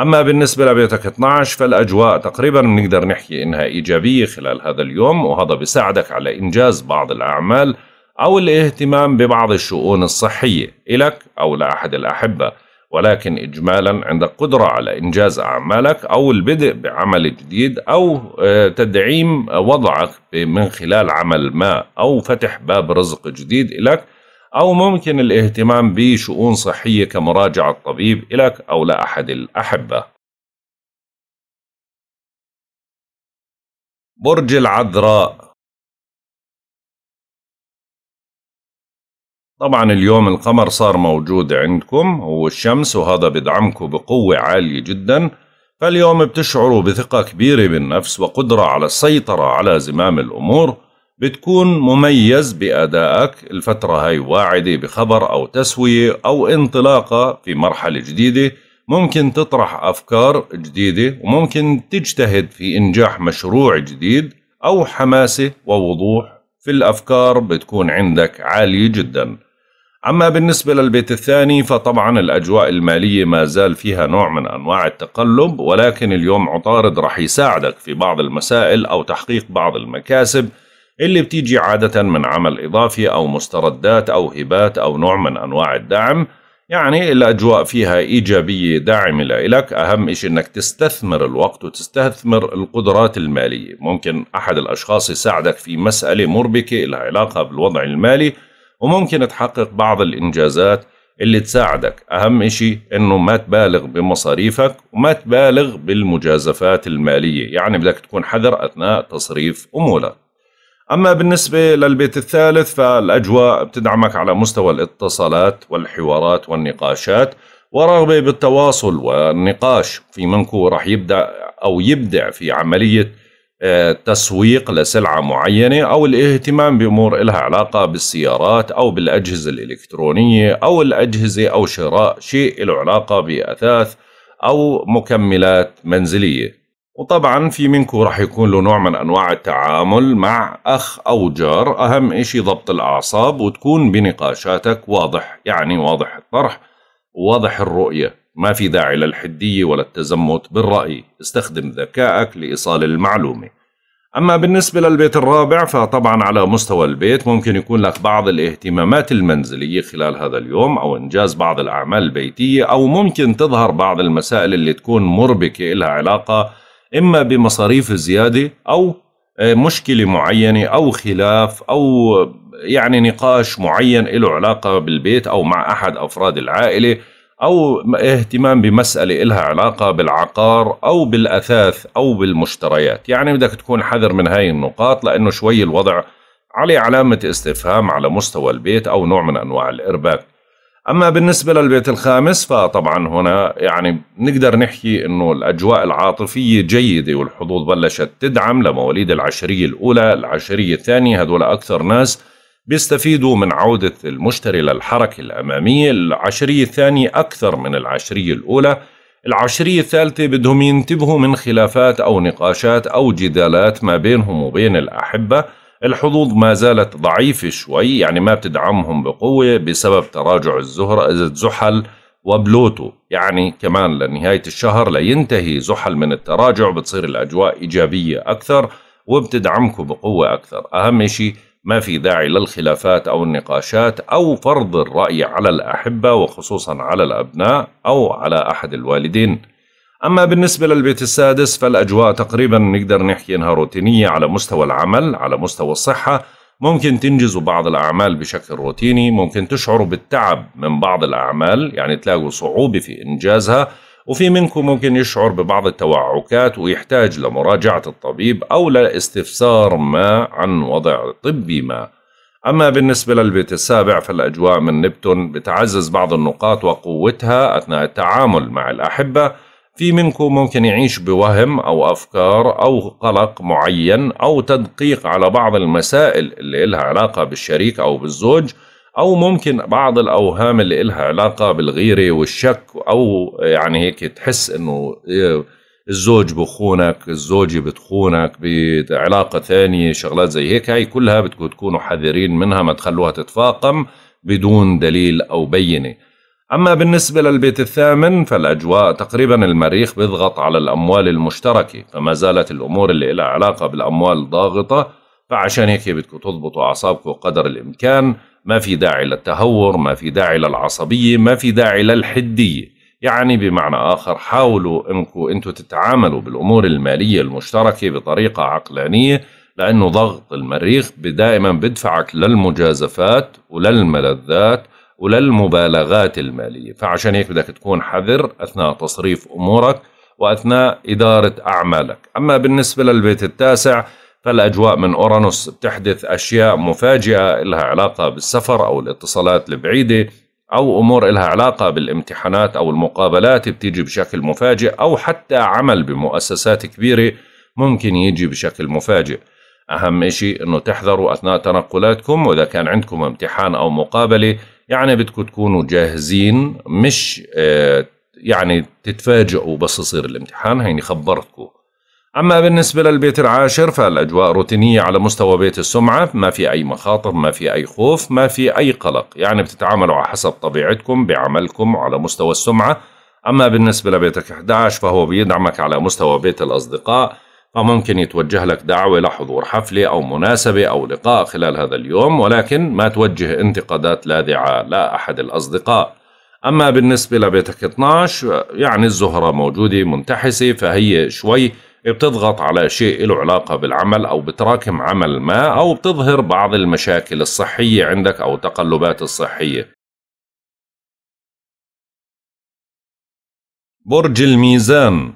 أما بالنسبة لبيتك 12 فالأجواء تقريبا بنقدر نحكي إنها إيجابية خلال هذا اليوم وهذا بيساعدك على إنجاز بعض الأعمال أو الاهتمام ببعض الشؤون الصحية إلك أو لأحد الأحبة ولكن إجمالا عندك قدرة على إنجاز أعمالك أو البدء بعمل جديد أو آه، تدعيم وضعك من خلال عمل ما أو فتح باب رزق جديد لك أو ممكن الاهتمام بشؤون صحية كمراجعة طبيب لك أو لأحد الأحبة برج العذراء طبعا اليوم القمر صار موجود عندكم والشمس وهذا بدعمكم بقوة عالية جدا فاليوم بتشعروا بثقة كبيرة بالنفس وقدرة على السيطرة على زمام الأمور بتكون مميز بأدائك الفترة هاي واعدة بخبر أو تسوية أو انطلاقة في مرحلة جديدة ممكن تطرح أفكار جديدة وممكن تجتهد في إنجاح مشروع جديد أو حماسة ووضوح في الأفكار بتكون عندك عالية جداً أما بالنسبة للبيت الثاني فطبعا الأجواء المالية ما زال فيها نوع من أنواع التقلب ولكن اليوم عطارد رح يساعدك في بعض المسائل أو تحقيق بعض المكاسب اللي بتيجي عادة من عمل إضافي أو مستردات أو هبات أو نوع من أنواع الدعم يعني الأجواء فيها إيجابية داعمة لإلك أهم إشي أنك تستثمر الوقت وتستثمر القدرات المالية ممكن أحد الأشخاص يساعدك في مسألة مربكة لها علاقة بالوضع المالي وممكن تحقق بعض الإنجازات اللي تساعدك أهم إشي إنه ما تبالغ بمصاريفك وما تبالغ بالمجازفات المالية يعني بدك تكون حذر أثناء تصريف أمولك أما بالنسبة للبيت الثالث فالأجواء بتدعمك على مستوى الاتصالات والحوارات والنقاشات ورغبة بالتواصل والنقاش في منكو رح يبدأ أو يبدع في عملية آه، تسويق لسلعة معينة أو الاهتمام بأمور إلها علاقة بالسيارات أو بالأجهزة الإلكترونية أو الأجهزة أو شراء شيء له علاقة بأثاث أو مكملات منزلية وطبعا في منكم راح يكون له نوع من أنواع التعامل مع أخ أو جار أهم إشي ضبط الأعصاب وتكون بنقاشاتك واضح يعني واضح الطرح وواضح الرؤية ما في داعي للحدية ولا التزمت بالرأي استخدم ذكائك لإيصال المعلومة أما بالنسبة للبيت الرابع فطبعا على مستوى البيت ممكن يكون لك بعض الاهتمامات المنزلية خلال هذا اليوم أو إنجاز بعض الأعمال البيتية أو ممكن تظهر بعض المسائل اللي تكون مربكة لها علاقة إما بمصاريف زيادة أو آه، مشكلة معينة أو خلاف أو يعني نقاش معين له علاقة بالبيت أو مع أحد أفراد العائلة أو اهتمام بمسألة إلها علاقة بالعقار أو بالأثاث أو بالمشتريات يعني بدك تكون حذر من هاي النقاط لأنه شوي الوضع عليه علامة استفهام على مستوى البيت أو نوع من أنواع الإرباك أما بالنسبة للبيت الخامس فطبعا هنا يعني نقدر نحكي أنه الأجواء العاطفية جيدة والحظوظ بلشت تدعم لمواليد العشرية الأولى العشرية الثانية هذول أكثر ناس بيستفيدوا من عودة المشتري للحركة الأمامية العشرية الثانية أكثر من العشرية الأولى العشرية الثالثة بدهم ينتبهوا من خلافات أو نقاشات أو جدالات ما بينهم وبين الأحبة الحظوظ ما زالت ضعيفة شوي يعني ما بتدعمهم بقوة بسبب تراجع الزهرة زحل وبلوتو يعني كمان لنهاية الشهر لينتهي زحل من التراجع بتصير الأجواء إيجابية أكثر وبتدعمكم بقوة أكثر أهم شيء ما في داعي للخلافات أو النقاشات أو فرض الرأي على الأحبة وخصوصا على الأبناء أو على أحد الوالدين أما بالنسبة للبيت السادس فالأجواء تقريبا نقدر نحكي إنها روتينية على مستوى العمل على مستوى الصحة ممكن تنجزوا بعض الأعمال بشكل روتيني ممكن تشعروا بالتعب من بعض الأعمال يعني تلاقوا صعوبة في إنجازها وفي منكم ممكن يشعر ببعض التوعكات ويحتاج لمراجعة الطبيب أو لاستفسار ما عن وضع طبي ما أما بالنسبة للبيت السابع فالأجواء من نبتون بتعزز بعض النقاط وقوتها أثناء التعامل مع الأحبة في منكم ممكن يعيش بوهم أو أفكار أو قلق معين أو تدقيق على بعض المسائل اللي لها علاقة بالشريك أو بالزوج أو ممكن بعض الأوهام اللي إلها علاقة بالغيرة والشك أو يعني هيك تحس إنه إيه، الزوج بخونك الزوجة بتخونك بعلاقة ثانية شغلات زي هيك هاي كلها بدكم تكونوا حذرين منها ما تخلوها تتفاقم بدون دليل أو بينة أما بالنسبة للبيت الثامن فالأجواء تقريبا المريخ بيضغط على الأموال المشتركة فما زالت الأمور اللي لها علاقة بالأموال ضاغطة فعشان هيك بدكم تضبطوا اعصابكم قدر الامكان ما في داعي للتهور ما في داعي للعصبيه ما في داعي للحديه يعني بمعنى آخر حاولوا أنكم أنتم تتعاملوا بالأمور المالية المشتركة بطريقة عقلانية لأنه ضغط المريخ دائما بدفعك للمجازفات وللملذات وللمبالغات المالية فعشان هيك بدك تكون حذر أثناء تصريف أمورك وأثناء إدارة أعمالك أما بالنسبة للبيت التاسع فالأجواء من أورانوس بتحدث أشياء مفاجئة لها علاقة بالسفر أو الاتصالات البعيدة أو أمور لها علاقة بالامتحانات أو المقابلات بتيجي بشكل مفاجئ أو حتى عمل بمؤسسات كبيرة ممكن يجي بشكل مفاجئ أهم شيء أنه تحذروا أثناء تنقلاتكم وإذا كان عندكم امتحان أو مقابلة يعني بدكم تكونوا جاهزين مش آه، يعني تتفاجئوا بس يصير الامتحان هيني خبرتكم أما بالنسبة للبيت العاشر فالأجواء روتينية على مستوى بيت السمعة ما في أي مخاطر ما في أي خوف ما في أي قلق يعني بتتعاملوا على حسب طبيعتكم بعملكم على مستوى السمعة أما بالنسبة لبيتك 11 فهو بيدعمك على مستوى بيت الأصدقاء فممكن يتوجه لك دعوة لحضور حفلة أو مناسبة أو لقاء خلال هذا اليوم ولكن ما توجه انتقادات لاذعة لا أحد الأصدقاء أما بالنسبة لبيتك 12 يعني الزهرة موجودة منتحسة فهي شوي بتضغط على شيء له علاقة بالعمل أو بتراكم عمل ما أو بتظهر بعض المشاكل الصحية عندك أو التقلبات الصحية برج الميزان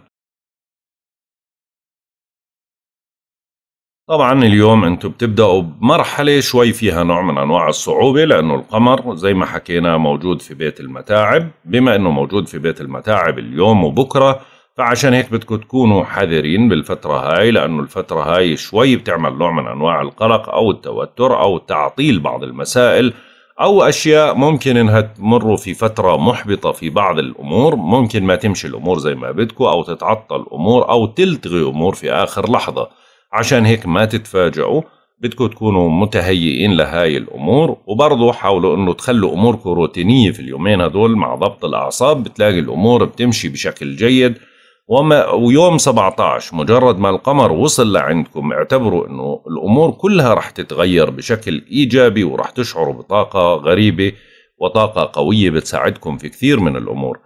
طبعا اليوم انتم بتبدأوا بمرحلة شوي فيها نوع من انواع الصعوبة لانه القمر زي ما حكينا موجود في بيت المتاعب بما انه موجود في بيت المتاعب اليوم وبكرة فعشان هيك بدكم تكونوا حذرين بالفترة هاي لأنه الفترة هاي شوي بتعمل نوع من أنواع القلق أو التوتر أو تعطيل بعض المسائل أو أشياء ممكن إنها تمروا في فترة محبطة في بعض الأمور ممكن ما تمشي الأمور زي ما بدكم أو تتعطل أمور أو تلتغي أمور في آخر لحظة عشان هيك ما تتفاجئوا بدكم تكونوا متهيئين لهاي الأمور وبرضه حاولوا إنه تخلوا أموركم روتينية في اليومين هدول مع ضبط الأعصاب بتلاقي الأمور بتمشي بشكل جيد وما ويوم 17 مجرد ما القمر وصل لعندكم اعتبروا انه الامور كلها راح تتغير بشكل ايجابي وراح تشعروا بطاقه غريبه وطاقه قويه بتساعدكم في كثير من الامور.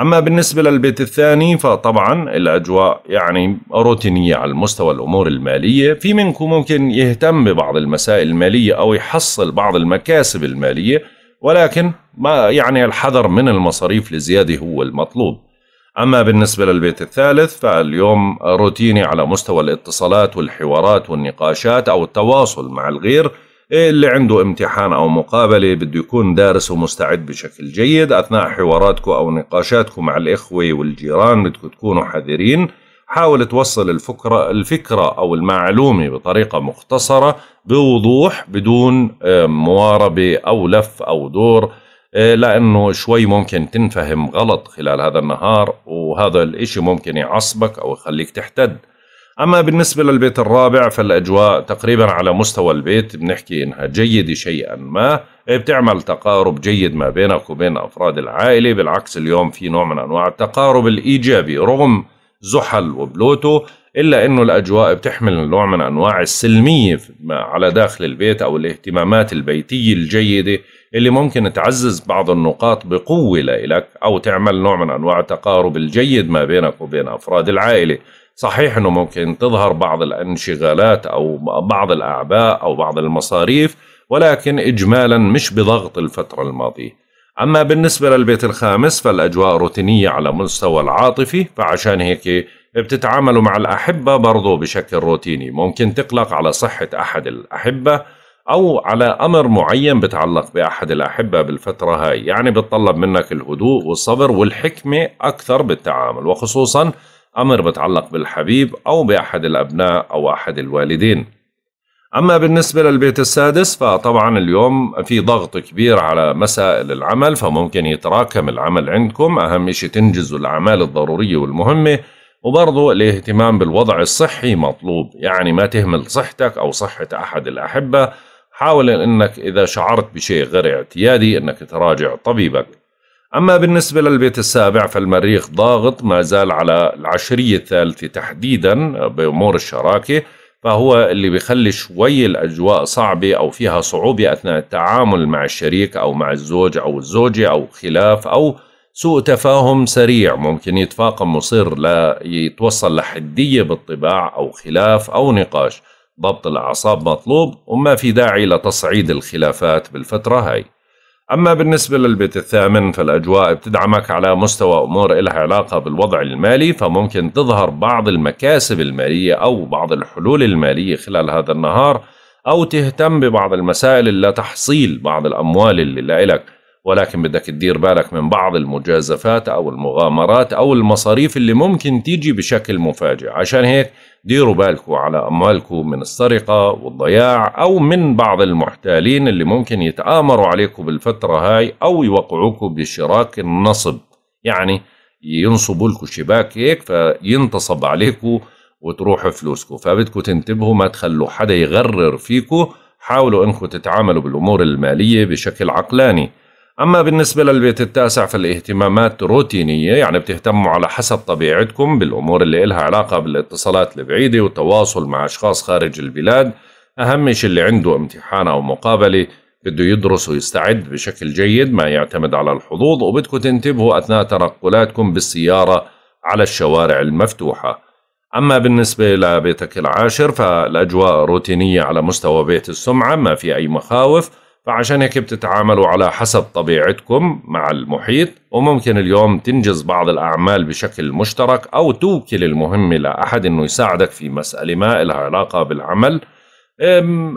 اما بالنسبه للبيت الثاني فطبعا الاجواء يعني روتينيه على مستوى الامور الماليه، في منكم ممكن يهتم ببعض المسائل الماليه او يحصل بعض المكاسب الماليه ولكن ما يعني الحذر من المصاريف لزياده هو المطلوب. أما بالنسبة للبيت الثالث فاليوم روتيني على مستوى الاتصالات والحوارات والنقاشات أو التواصل مع الغير اللي عنده امتحان أو مقابلة بده يكون دارس ومستعد بشكل جيد أثناء حواراتكم أو نقاشاتكم مع الإخوة والجيران بدكم تكونوا حذرين حاول توصل الفكرة, الفكرة أو المعلومة بطريقة مختصرة بوضوح بدون آه، مواربة أو لف أو دور آه، لأنه شوي ممكن تنفهم غلط خلال هذا النهار وهذا الإشي ممكن يعصبك أو يخليك تحتد أما بالنسبة للبيت الرابع فالأجواء تقريبا على مستوى البيت بنحكي إنها جيدة شيئا ما آه، بتعمل تقارب جيد ما بينك وبين أفراد العائلة بالعكس اليوم في نوع من أنواع التقارب الإيجابي رغم زحل وبلوتو إلا أنه الأجواء بتحمل نوع من أنواع السلمية على داخل البيت أو الاهتمامات البيتية الجيدة اللي ممكن تعزز بعض النقاط بقوة لإلك أو تعمل نوع من أنواع التقارب الجيد ما بينك وبين أفراد العائلة صحيح أنه ممكن تظهر بعض الانشغالات أو بعض الأعباء أو بعض المصاريف ولكن إجمالا مش بضغط الفترة الماضية أما بالنسبة للبيت الخامس فالأجواء روتينية على مستوى العاطفي فعشان هيك بتتعاملوا مع الأحبة برضو بشكل روتيني ممكن تقلق على صحة أحد الأحبة أو على أمر معين بتعلق بأحد الأحبة بالفترة هاي يعني بتطلب منك الهدوء والصبر والحكمة أكثر بالتعامل وخصوصا أمر بتعلق بالحبيب أو بأحد الأبناء أو أحد الوالدين أما بالنسبة للبيت السادس فطبعا اليوم في ضغط كبير على مسائل العمل فممكن يتراكم العمل عندكم أهم شيء تنجزوا الأعمال الضرورية والمهمة وبرضه الاهتمام بالوضع الصحي مطلوب يعني ما تهمل صحتك أو صحة أحد الأحبة حاول أنك إذا شعرت بشيء غير اعتيادي أنك تراجع طبيبك أما بالنسبة للبيت السابع فالمريخ ضاغط ما زال على العشرية الثالثة تحديدا بأمور الشراكة فهو اللي بيخلي شوي الأجواء صعبة أو فيها صعوبة أثناء التعامل مع الشريك أو مع الزوج أو الزوجة أو خلاف أو سوء تفاهم سريع ممكن يتفاقم مصير لا يتوصل لحدية بالطباع أو خلاف أو نقاش ضبط الأعصاب مطلوب وما في داعي لتصعيد الخلافات بالفترة هاي أما بالنسبة للبيت الثامن فالأجواء بتدعمك على مستوى أمور إلها علاقة بالوضع المالي فممكن تظهر بعض المكاسب المالية أو بعض الحلول المالية خلال هذا النهار أو تهتم ببعض المسائل لتحصيل بعض الأموال اللي لك ولكن بدك تدير بالك من بعض المجازفات أو المغامرات أو المصاريف اللي ممكن تيجي بشكل مفاجئ عشان هيك ديروا بالكم على أموالكم من السرقة والضياع أو من بعض المحتالين اللي ممكن يتآمروا عليكم بالفترة هاي أو يوقعوكم بشراك النصب يعني ينصبوا لكم شباك هيك فينتصب عليكم وتروح فلوسكم فبدكم تنتبهوا ما تخلوا حدا يغرر فيكم حاولوا انكم تتعاملوا بالامور الماليه بشكل عقلاني أما بالنسبة للبيت التاسع فالاهتمامات روتينية يعني بتهتموا على حسب طبيعتكم بالأمور اللي إلها علاقة بالاتصالات البعيدة والتواصل مع أشخاص خارج البلاد أهم شيء اللي عنده امتحان أو مقابلة بده يدرس ويستعد بشكل جيد ما يعتمد على الحظوظ وبدكم تنتبهوا أثناء تنقلاتكم بالسيارة على الشوارع المفتوحة أما بالنسبة لبيتك العاشر فالأجواء روتينية على مستوى بيت السمعة ما في أي مخاوف فعشان هيك بتتعاملوا على حسب طبيعتكم مع المحيط وممكن اليوم تنجز بعض الأعمال بشكل مشترك أو توكل المهمة لأحد أنه يساعدك في مسألة ما لها علاقة بالعمل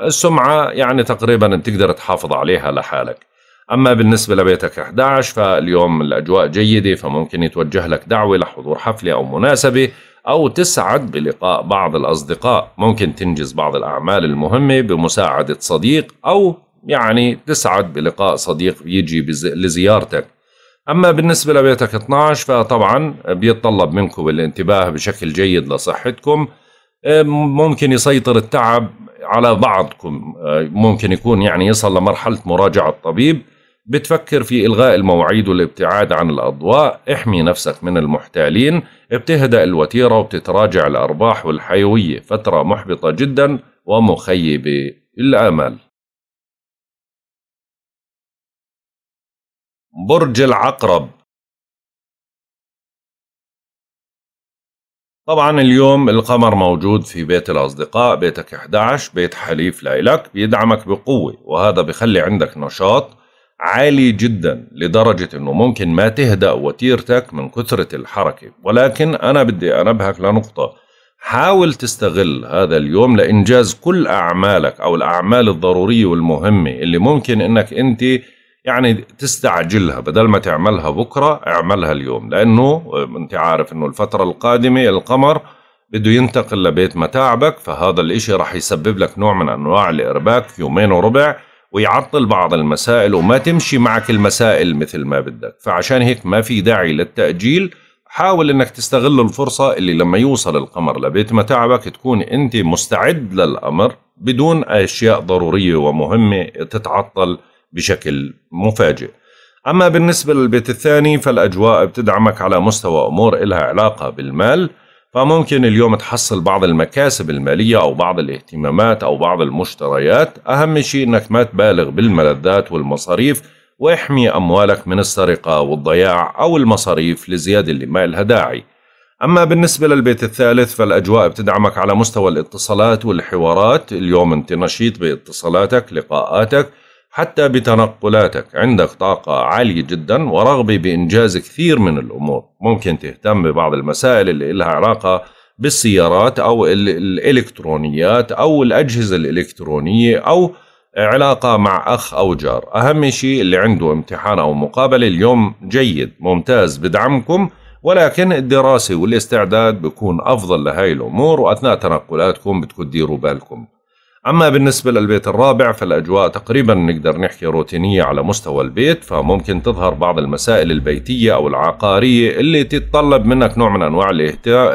السمعة يعني تقريبا تقدر تحافظ عليها لحالك أما بالنسبة لبيتك 11 فاليوم الأجواء جيدة فممكن يتوجه لك دعوة لحضور حفلة أو مناسبة أو تسعد بلقاء بعض الأصدقاء ممكن تنجز بعض الأعمال المهمة بمساعدة صديق أو يعني تسعد بلقاء صديق بيجي لزيارتك أما بالنسبة لبيتك 12 فطبعا بيتطلب منكم الانتباه بشكل جيد لصحتكم ممكن يسيطر التعب على بعضكم ممكن يكون يعني يصل لمرحلة مراجعة الطبيب بتفكر في إلغاء المواعيد والابتعاد عن الأضواء احمي نفسك من المحتالين بتهدأ الوتيرة وبتتراجع الأرباح والحيوية فترة محبطة جدا ومخيبة الآمال برج العقرب طبعا اليوم القمر موجود في بيت الأصدقاء بيتك 11 بيت حليف لإلك بيدعمك بقوة وهذا بخلي عندك نشاط عالي جدا لدرجة أنه ممكن ما تهدأ وتيرتك من كثرة الحركة ولكن أنا بدي أنبهك لنقطة حاول تستغل هذا اليوم لإنجاز كل أعمالك أو الأعمال الضرورية والمهمة اللي ممكن أنك أنت يعني تستعجلها بدل ما تعملها بكرة اعملها اليوم لأنه آه، أنت عارف أنه الفترة القادمة القمر بده ينتقل لبيت متاعبك فهذا الإشي رح يسبب لك نوع من أنواع الإرباك يومين وربع ويعطل بعض المسائل وما تمشي معك المسائل مثل ما بدك فعشان هيك ما في داعي للتأجيل حاول انك تستغل الفرصة اللي لما يوصل القمر لبيت متاعبك تكون انت مستعد للأمر بدون اشياء ضرورية ومهمة تتعطل بشكل مفاجئ أما بالنسبة للبيت الثاني فالأجواء بتدعمك على مستوى أمور إلها علاقة بالمال فممكن اليوم تحصل بعض المكاسب المالية أو بعض الاهتمامات أو بعض المشتريات أهم شيء أنك ما تبالغ بالملذات والمصاريف واحمي أموالك من السرقة والضياع أو المصاريف لزيادة اللي ما لها داعي أما بالنسبة للبيت الثالث فالأجواء بتدعمك على مستوى الاتصالات والحوارات اليوم أنت نشيط باتصالاتك لقاءاتك حتى بتنقلاتك عندك طاقة عالية جدا ورغبة بإنجاز كثير من الأمور ممكن تهتم ببعض المسائل اللي لها علاقة بالسيارات أو الإلكترونيات أو الأجهزة الإلكترونية أو علاقة مع أخ أو جار أهم شيء اللي عنده امتحان أو مقابلة اليوم جيد ممتاز بدعمكم ولكن الدراسة والاستعداد بيكون أفضل لهذه الأمور وأثناء تنقلاتكم بتكون ديروا بالكم أما بالنسبة للبيت الرابع فالأجواء تقريبا نقدر نحكي روتينية على مستوى البيت فممكن تظهر بعض المسائل البيتية أو العقارية اللي تتطلب منك نوع من أنواع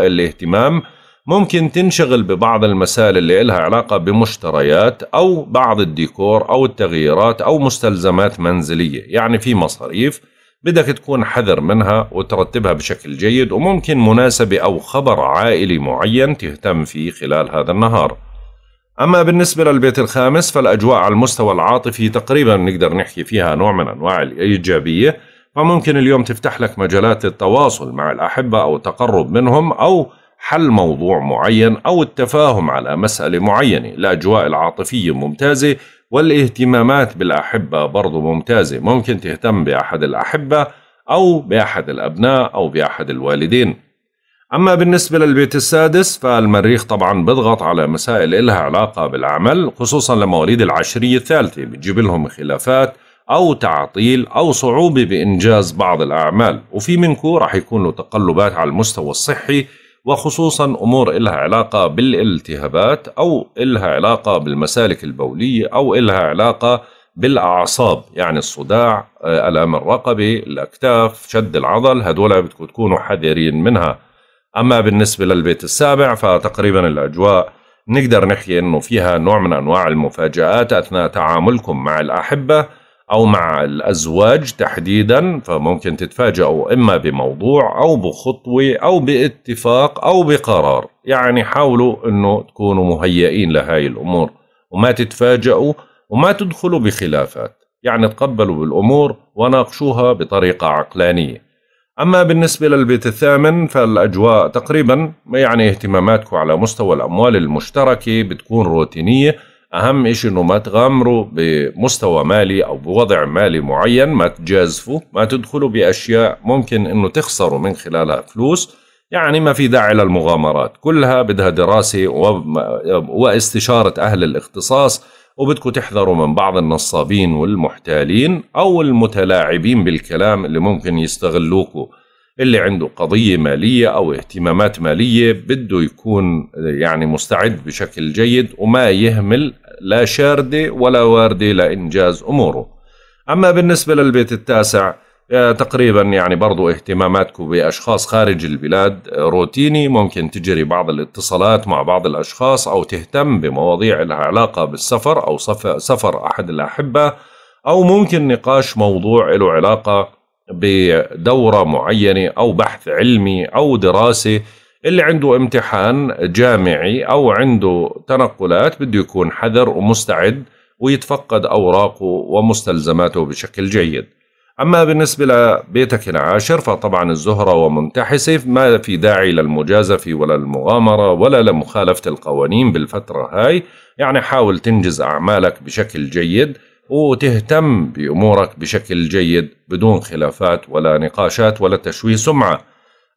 الاهتمام ممكن تنشغل ببعض المسائل اللي إلها علاقة بمشتريات أو بعض الديكور أو التغييرات أو مستلزمات منزلية يعني في مصاريف بدك تكون حذر منها وترتبها بشكل جيد وممكن مناسبة أو خبر عائلي معين تهتم فيه خلال هذا النهار أما بالنسبة للبيت الخامس فالأجواء على المستوى العاطفي تقريبا نقدر نحكي فيها نوع من أنواع الإيجابية فممكن اليوم تفتح لك مجالات التواصل مع الأحبة أو التقرب منهم أو حل موضوع معين أو التفاهم على مسألة معينة الأجواء العاطفية ممتازة والاهتمامات بالأحبة برضو ممتازة ممكن تهتم بأحد الأحبة أو بأحد الأبناء أو بأحد الوالدين أما بالنسبة للبيت السادس فالمريخ طبعا بضغط على مسائل إلها علاقة بالعمل خصوصا لمواليد العشرية الثالثة بتجيب لهم خلافات أو تعطيل أو صعوبة بإنجاز بعض الأعمال وفي منكو راح يكون له تقلبات على المستوى الصحي وخصوصا أمور إلها علاقة بالالتهابات أو إلها علاقة بالمسالك البولية أو إلها علاقة بالأعصاب يعني الصداع آه، ألام الرقبة الأكتاف شد العضل هدول بدكم تكونوا حذرين منها أما بالنسبة للبيت السابع فتقريبا الأجواء نقدر نحكي أنه فيها نوع من أنواع المفاجآت أثناء تعاملكم مع الأحبة أو مع الأزواج تحديدا فممكن تتفاجئوا إما بموضوع أو بخطوة أو باتفاق أو بقرار يعني حاولوا أنه تكونوا مهيئين لهاي الأمور وما تتفاجئوا وما تدخلوا بخلافات يعني تقبلوا الأمور وناقشوها بطريقة عقلانية أما بالنسبة للبيت الثامن فالأجواء تقريبا يعني اهتماماتكم على مستوى الأموال المشتركة بتكون روتينية أهم إشي إنه ما تغامروا بمستوى مالي أو بوضع مالي معين ما تجازفوا ما تدخلوا بأشياء ممكن إنه تخسروا من خلالها فلوس يعني ما في داعي للمغامرات كلها بدها دراسة واستشارة أهل الاختصاص وبدكم تحذروا من بعض النصابين والمحتالين أو المتلاعبين بالكلام اللي ممكن يستغلوكوا اللي عنده قضية مالية أو اهتمامات مالية بده يكون يعني مستعد بشكل جيد وما يهمل لا شاردة ولا واردة لإنجاز أموره أما بالنسبة للبيت التاسع آه، تقريبا يعني برضو اهتماماتكم بأشخاص خارج البلاد آه، روتيني ممكن تجري بعض الاتصالات مع بعض الأشخاص أو تهتم بمواضيع لها علاقة بالسفر أو سفر أحد الأحبة أو ممكن نقاش موضوع له علاقة بدورة معينة أو بحث علمي أو دراسة اللي عنده امتحان جامعي أو عنده تنقلات بده يكون حذر ومستعد ويتفقد أوراقه ومستلزماته بشكل جيد أما بالنسبة لبيتك العاشر فطبعا الزهرة ومنتحسة ما في داعي للمجازفة ولا المغامرة ولا لمخالفة القوانين بالفترة هاي يعني حاول تنجز أعمالك بشكل جيد وتهتم بأمورك بشكل جيد بدون خلافات ولا نقاشات ولا تشويه سمعة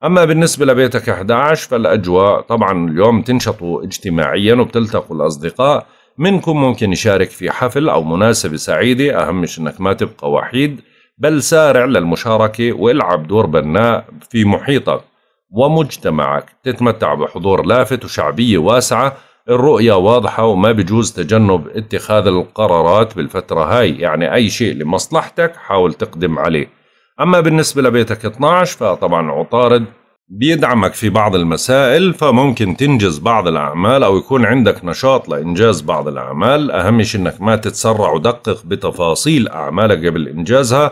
أما بالنسبة لبيتك 11 فالأجواء طبعا اليوم تنشطوا اجتماعيا وبتلتقوا الأصدقاء منكم ممكن يشارك في حفل أو مناسبة سعيدة أهم إنك ما تبقى وحيد بل سارع للمشاركة والعب دور بناء في محيطك ومجتمعك تتمتع بحضور لافت وشعبية واسعة الرؤية واضحة وما بجوز تجنب اتخاذ القرارات بالفترة هاي يعني أي شيء لمصلحتك حاول تقدم عليه أما بالنسبة لبيتك 12 فطبعا عطارد بيدعمك في بعض المسائل فممكن تنجز بعض الأعمال أو يكون عندك نشاط لإنجاز بعض الأعمال أهم شيء إنك ما تتسرع ودقق بتفاصيل أعمالك قبل إنجازها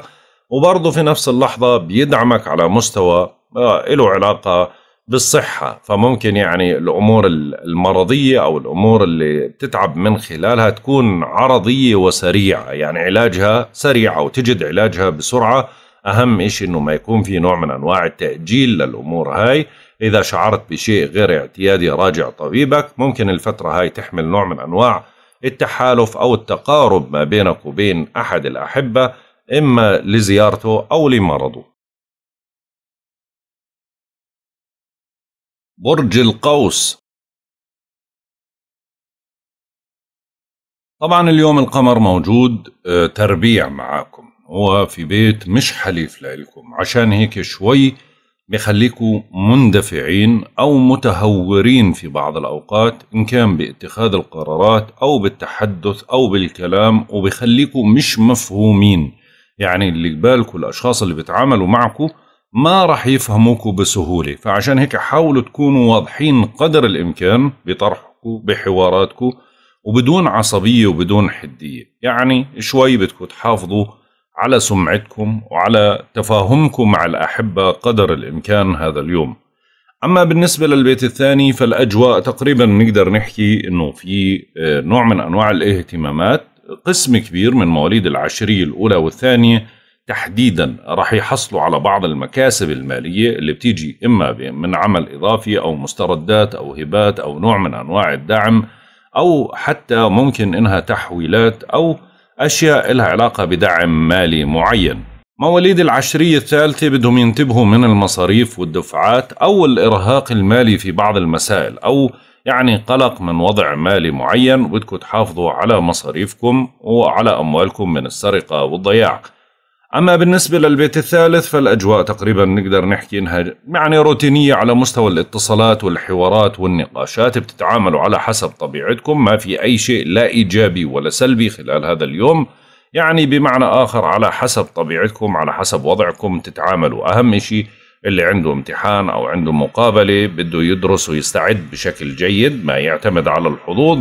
وبرضه في نفس اللحظة بيدعمك على مستوى آه، له علاقة بالصحة فممكن يعني الأمور المرضية أو الأمور اللي تتعب من خلالها تكون عرضية وسريعة يعني علاجها سريع أو تجد علاجها بسرعة أهم شيء إنه ما يكون في نوع من أنواع التأجيل للأمور هاي إذا شعرت بشيء غير اعتيادي راجع طبيبك ممكن الفترة هاي تحمل نوع من أنواع التحالف أو التقارب ما بينك وبين أحد الأحبة إما لزيارته أو لمرضه برج القوس طبعا اليوم القمر موجود آه، تربيع معاكم وفي بيت مش حليف لإلكم عشان هيك شوي بخليكم مندفعين أو متهورين في بعض الأوقات إن كان باتخاذ القرارات أو بالتحدث أو بالكلام وبخليكم مش مفهومين يعني اللي بالكم الأشخاص اللي بتعاملوا معكوا ما رح يفهموكوا بسهولة فعشان هيك حاولوا تكونوا واضحين قدر الإمكان بطرحكوا بحواراتكوا وبدون عصبية وبدون حدية يعني شوي بدكوا تحافظوا على سمعتكم وعلى تفاهمكم مع الأحبة قدر الإمكان هذا اليوم أما بالنسبة للبيت الثاني فالأجواء تقريبا نقدر نحكي أنه في آه، نوع من أنواع الاهتمامات قسم كبير من مواليد العشرية الأولى والثانية تحديدا راح يحصلوا على بعض المكاسب المالية اللي بتيجي إما من عمل إضافي أو مستردات أو هبات أو نوع من أنواع الدعم أو حتى ممكن إنها تحويلات أو أشياء لها علاقة بدعم مالي معين مواليد العشرية الثالثة بدهم ينتبهوا من المصاريف والدفعات أو الإرهاق المالي في بعض المسائل أو يعني قلق من وضع مالي معين بدكم تحافظوا على مصاريفكم وعلى أموالكم من السرقة والضياع اما بالنسبه للبيت الثالث فالاجواء تقريبا نقدر نحكي انها يعني روتينيه على مستوى الاتصالات والحوارات والنقاشات بتتعاملوا على حسب طبيعتكم ما في اي شيء لا ايجابي ولا سلبي خلال هذا اليوم يعني بمعنى اخر على حسب طبيعتكم على حسب وضعكم تتعاملوا اهم شيء اللي عنده امتحان او عنده مقابله بده يدرس ويستعد بشكل جيد ما يعتمد على الحظوظ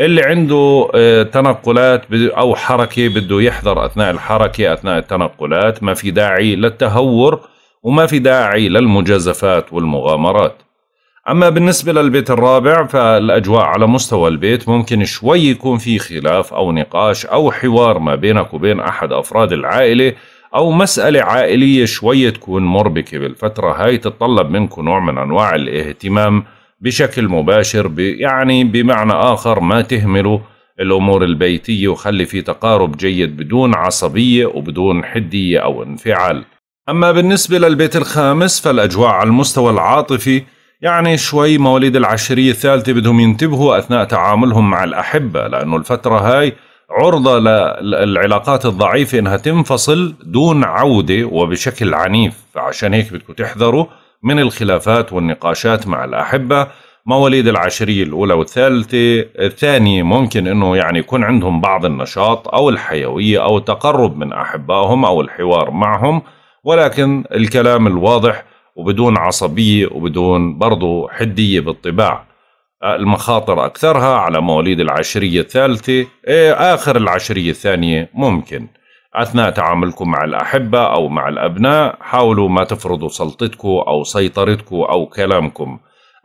اللي عنده آه، تنقلات او حركه بده يحذر اثناء الحركه اثناء التنقلات ما في داعي للتهور وما في داعي للمجازفات والمغامرات اما بالنسبه للبيت الرابع فالاجواء على مستوى البيت ممكن شوي يكون في خلاف او نقاش او حوار ما بينك وبين احد افراد العائله او مساله عائليه شوي تكون مربكه بالفتره هاي تتطلب منكم نوع من انواع الاهتمام بشكل مباشر يعني بمعنى آخر ما تهملوا الأمور البيتية وخلي في تقارب جيد بدون عصبية وبدون حدية أو انفعال أما بالنسبة للبيت الخامس فالأجواء على المستوى العاطفي يعني شوي مواليد العشرية الثالثة بدهم ينتبهوا أثناء تعاملهم مع الأحبة لأنه الفترة هاي عرضة للعلاقات الضعيفة إنها تنفصل دون عودة وبشكل عنيف فعشان هيك بدكم تحذروا من الخلافات والنقاشات مع الأحبة مواليد العشرية الأولى والثالثة الثانية ممكن أنه يعني يكون عندهم بعض النشاط أو الحيوية أو التقرب من أحبائهم أو الحوار معهم ولكن الكلام الواضح وبدون عصبية وبدون برضو حدية بالطباع المخاطر أكثرها على مواليد العشرية الثالثة إيه، آخر العشرية الثانية ممكن أثناء تعاملكم مع الأحبة أو مع الأبناء حاولوا ما تفرضوا سلطتكم أو سيطرتكم أو كلامكم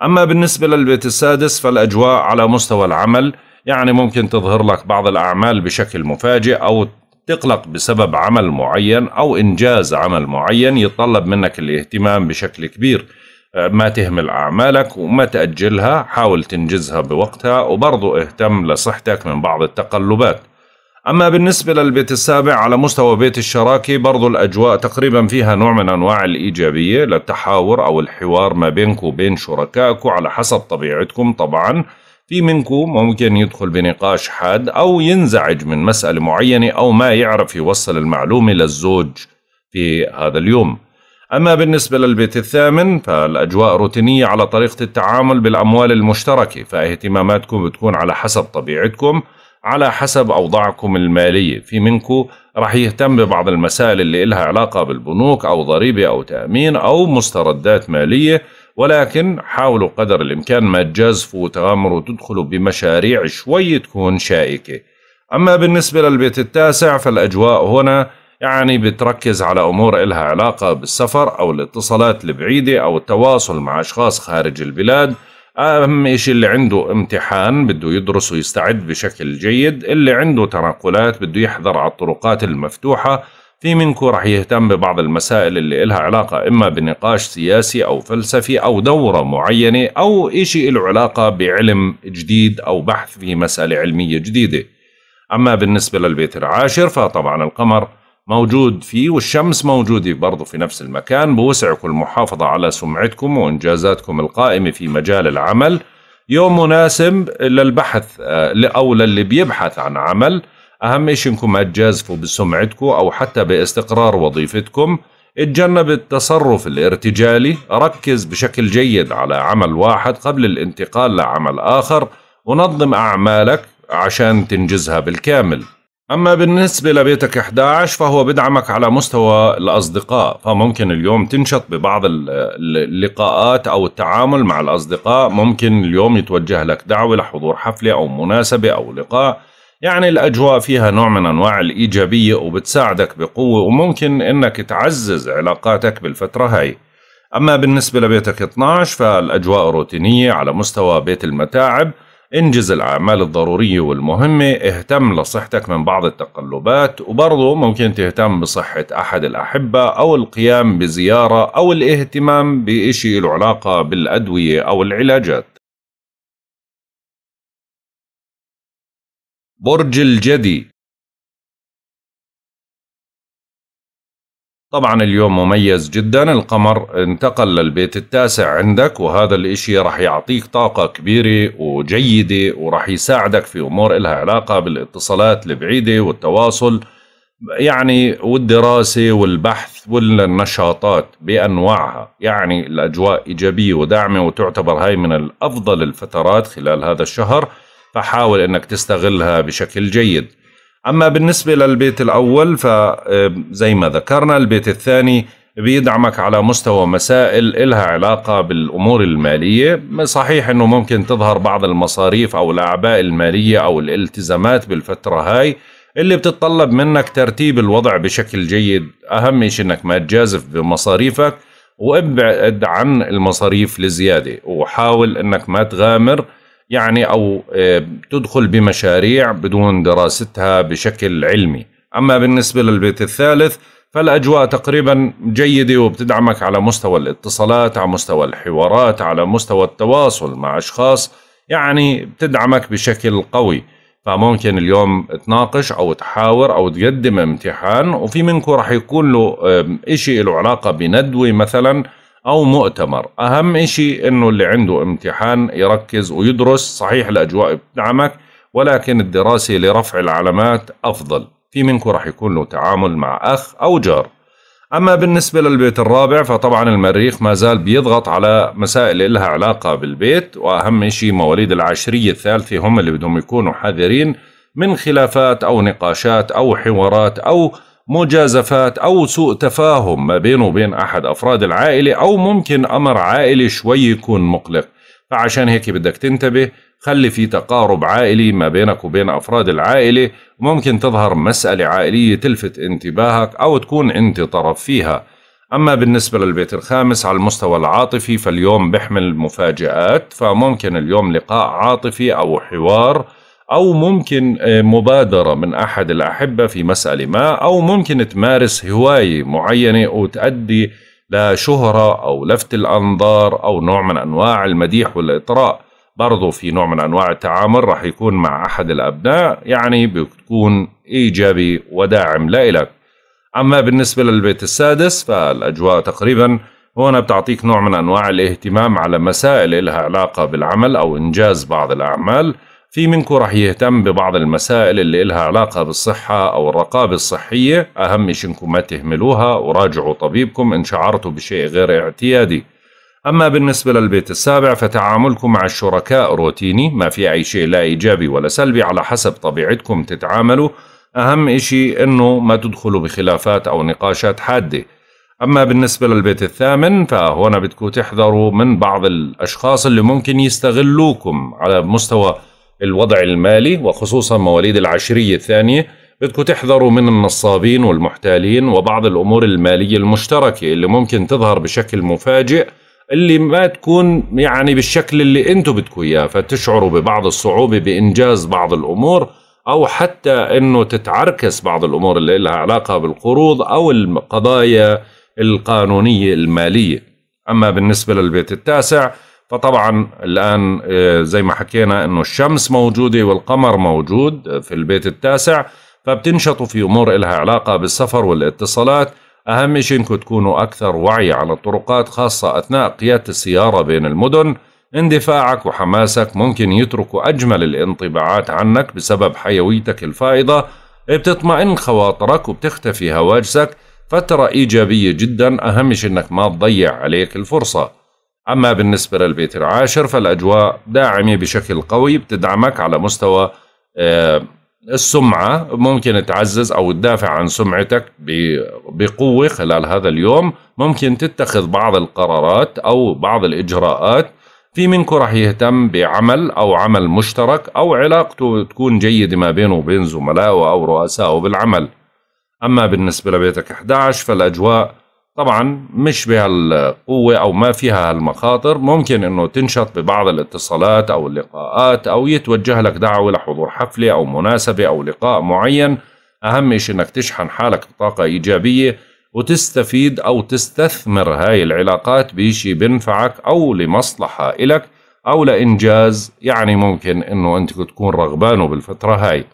أما بالنسبة للبيت السادس فالأجواء على مستوى العمل يعني ممكن تظهر لك بعض الأعمال بشكل مفاجئ أو تقلق بسبب عمل معين أو إنجاز عمل معين يتطلب منك الاهتمام بشكل كبير ما تهمل أعمالك وما تأجلها حاول تنجزها بوقتها وبرضو اهتم لصحتك من بعض التقلبات أما بالنسبة للبيت السابع على مستوى بيت الشراكة برضو الأجواء تقريبا فيها نوع من أنواع الإيجابية للتحاور أو الحوار ما بينك وبين شركائك على حسب طبيعتكم طبعا في منكم ممكن يدخل بنقاش حاد أو ينزعج من مسألة معينة أو ما يعرف يوصل المعلومة للزوج في هذا اليوم أما بالنسبة للبيت الثامن فالأجواء روتينية على طريقة التعامل بالأموال المشتركة فاهتماماتكم بتكون على حسب طبيعتكم على حسب أوضاعكم المالية في منكم رح يهتم ببعض المسائل اللي إلها علاقة بالبنوك أو ضريبة أو تأمين أو مستردات مالية ولكن حاولوا قدر الإمكان ما تجازفوا وتغامروا وتدخلوا بمشاريع شوي تكون شائكة أما بالنسبة للبيت التاسع فالأجواء هنا يعني بتركز على أمور إلها علاقة بالسفر أو الاتصالات البعيدة أو التواصل مع أشخاص خارج البلاد أهم إشي اللي عنده امتحان بده يدرس ويستعد بشكل جيد اللي عنده تنقلات بده يحذر على الطرقات المفتوحة في منكم رح يهتم ببعض المسائل اللي إلها علاقة إما بنقاش سياسي أو فلسفي أو دورة معينة أو إشي له علاقة بعلم جديد أو بحث في مسألة علمية جديدة أما بالنسبة للبيت العاشر فطبعا القمر موجود فيه والشمس موجودة برضه في نفس المكان بوسعكم المحافظة على سمعتكم وإنجازاتكم القائمة في مجال العمل يوم مناسب للبحث آه، أو للي بيبحث عن عمل أهم شيء إنكم تجازفوا بسمعتكم أو حتى باستقرار وظيفتكم اتجنب التصرف الارتجالي ركز بشكل جيد على عمل واحد قبل الانتقال لعمل آخر ونظم أعمالك عشان تنجزها بالكامل أما بالنسبة لبيتك 11 فهو بدعمك على مستوى الأصدقاء فممكن اليوم تنشط ببعض اللقاءات أو التعامل مع الأصدقاء ممكن اليوم يتوجه لك دعوة لحضور حفلة أو مناسبة أو لقاء يعني الأجواء فيها نوع من أنواع الإيجابية وبتساعدك بقوة وممكن أنك تعزز علاقاتك بالفترة هاي أما بالنسبة لبيتك 12 فالأجواء روتينية على مستوى بيت المتاعب انجز الأعمال الضرورية والمهمة اهتم لصحتك من بعض التقلبات وبرضه ممكن تهتم بصحة أحد الأحبة أو القيام بزيارة أو الاهتمام بإشي له علاقة بالأدوية أو العلاجات برج الجدي طبعا اليوم مميز جدا القمر انتقل للبيت التاسع عندك وهذا الاشي رح يعطيك طاقة كبيرة وجيدة ورح يساعدك في امور إلها علاقة بالاتصالات البعيدة والتواصل يعني والدراسة والبحث والنشاطات بأنواعها يعني الأجواء إيجابية وداعمة وتعتبر هاي من الأفضل الفترات خلال هذا الشهر فحاول أنك تستغلها بشكل جيد أما بالنسبة للبيت الأول فزي آه، ما ذكرنا البيت الثاني بيدعمك على مستوى مسائل إلها علاقة بالأمور المالية صحيح أنه ممكن تظهر بعض المصاريف أو الأعباء المالية أو الالتزامات بالفترة هاي اللي بتتطلب منك ترتيب الوضع بشكل جيد أهم شيء أنك ما تجازف بمصاريفك وابعد عن المصاريف الزيادة وحاول أنك ما تغامر يعني أو آه، تدخل بمشاريع بدون دراستها بشكل علمي أما بالنسبة للبيت الثالث فالأجواء تقريبا جيدة وبتدعمك على مستوى الاتصالات على مستوى الحوارات على مستوى التواصل مع أشخاص يعني بتدعمك بشكل قوي فممكن اليوم تناقش أو تحاور أو تقدم امتحان وفي منكم رح يكون له إشي له علاقة بندوة مثلا أو مؤتمر أهم إشي أنه اللي عنده امتحان يركز ويدرس صحيح الأجواء بتدعمك ولكن الدراسة لرفع العلامات أفضل في منكم رح يكون له تعامل مع أخ أو جار أما بالنسبة للبيت الرابع فطبعا المريخ ما زال بيضغط على مسائل لها علاقة بالبيت وأهم شيء مواليد العشرية الثالثة هم اللي بدهم يكونوا حذرين من خلافات أو نقاشات أو حوارات أو مجازفات أو سوء تفاهم ما بينه وبين أحد أفراد العائلة أو ممكن أمر عائلي شوي يكون مقلق فعشان هيك بدك تنتبه خلي في تقارب عائلي ما بينك وبين أفراد العائلة ممكن تظهر مسألة عائلية تلفت انتباهك أو تكون أنت طرف فيها أما بالنسبة للبيت الخامس على المستوى العاطفي فاليوم بيحمل مفاجآت فممكن اليوم لقاء عاطفي أو حوار أو ممكن آه، مبادرة من أحد الأحبة في مسألة ما أو ممكن تمارس هواية معينة وتؤدي لشهرة أو لفت الأنظار أو نوع من أنواع المديح والإطراء برضو في نوع من أنواع التعامل راح يكون مع أحد الأبناء يعني بتكون إيجابي وداعم لإلك أما بالنسبة للبيت السادس فالأجواء تقريبا هنا بتعطيك نوع من أنواع الاهتمام على مسائل لها علاقة بالعمل أو إنجاز بعض الأعمال في منكم راح يهتم ببعض المسائل اللي إلها علاقة بالصحة أو الرقابة الصحية أهم شيء إنكم ما تهملوها وراجعوا طبيبكم إن شعرتوا بشيء غير اعتيادي أما بالنسبة للبيت السابع فتعاملكم مع الشركاء روتيني ما في أي شيء لا إيجابي ولا سلبي على حسب طبيعتكم تتعاملوا أهم إشي أنه ما تدخلوا بخلافات أو نقاشات حادة أما بالنسبة للبيت الثامن فهنا بدكم تحذروا من بعض الأشخاص اللي ممكن يستغلوكم على مستوى الوضع المالي وخصوصا مواليد العشرية الثانية بدكم تحذروا من النصابين والمحتالين وبعض الأمور المالية المشتركة اللي ممكن تظهر بشكل مفاجئ اللي ما تكون يعني بالشكل اللي انتم بدكم اياه فتشعروا ببعض الصعوبة بإنجاز بعض الأمور أو حتى أنه تتعركس بعض الأمور اللي لها علاقة بالقروض أو القضايا القانونية المالية أما بالنسبة للبيت التاسع فطبعا الآن آه، زي ما حكينا أنه الشمس موجودة والقمر موجود آه، في البيت التاسع فبتنشطوا في أمور إلها علاقة بالسفر والاتصالات أهم شيء أنكم تكونوا أكثر وعي على الطرقات خاصة أثناء قيادة السيارة بين المدن اندفاعك وحماسك ممكن يتركوا أجمل الانطباعات عنك بسبب حيويتك الفائضة بتطمئن خواطرك وبتختفي هواجسك فترة إيجابية جدا أهم شيء أنك ما تضيع عليك الفرصة أما بالنسبة للبيت العاشر فالأجواء داعمة بشكل قوي بتدعمك على مستوى آه، السمعة ممكن تعزز أو تدافع عن سمعتك بقوة خلال هذا اليوم ممكن تتخذ بعض القرارات أو بعض الإجراءات في منكم رح يهتم بعمل أو عمل مشترك أو علاقته تكون جيدة ما بينه وبين زملائه أو رؤسائه بالعمل أما بالنسبة لبيتك 11 فالأجواء طبعا مش بهالقوة أو ما فيها هالمخاطر ممكن أنه تنشط ببعض الاتصالات أو اللقاءات أو يتوجه لك دعوة لحضور حفلة أو مناسبة أو لقاء معين أهم شيء أنك تشحن حالك بطاقة إيجابية وتستفيد أو تستثمر هاي العلاقات بشي بنفعك أو لمصلحة إلك أو لإنجاز يعني ممكن أنه أنت تكون رغبانه بالفترة هاي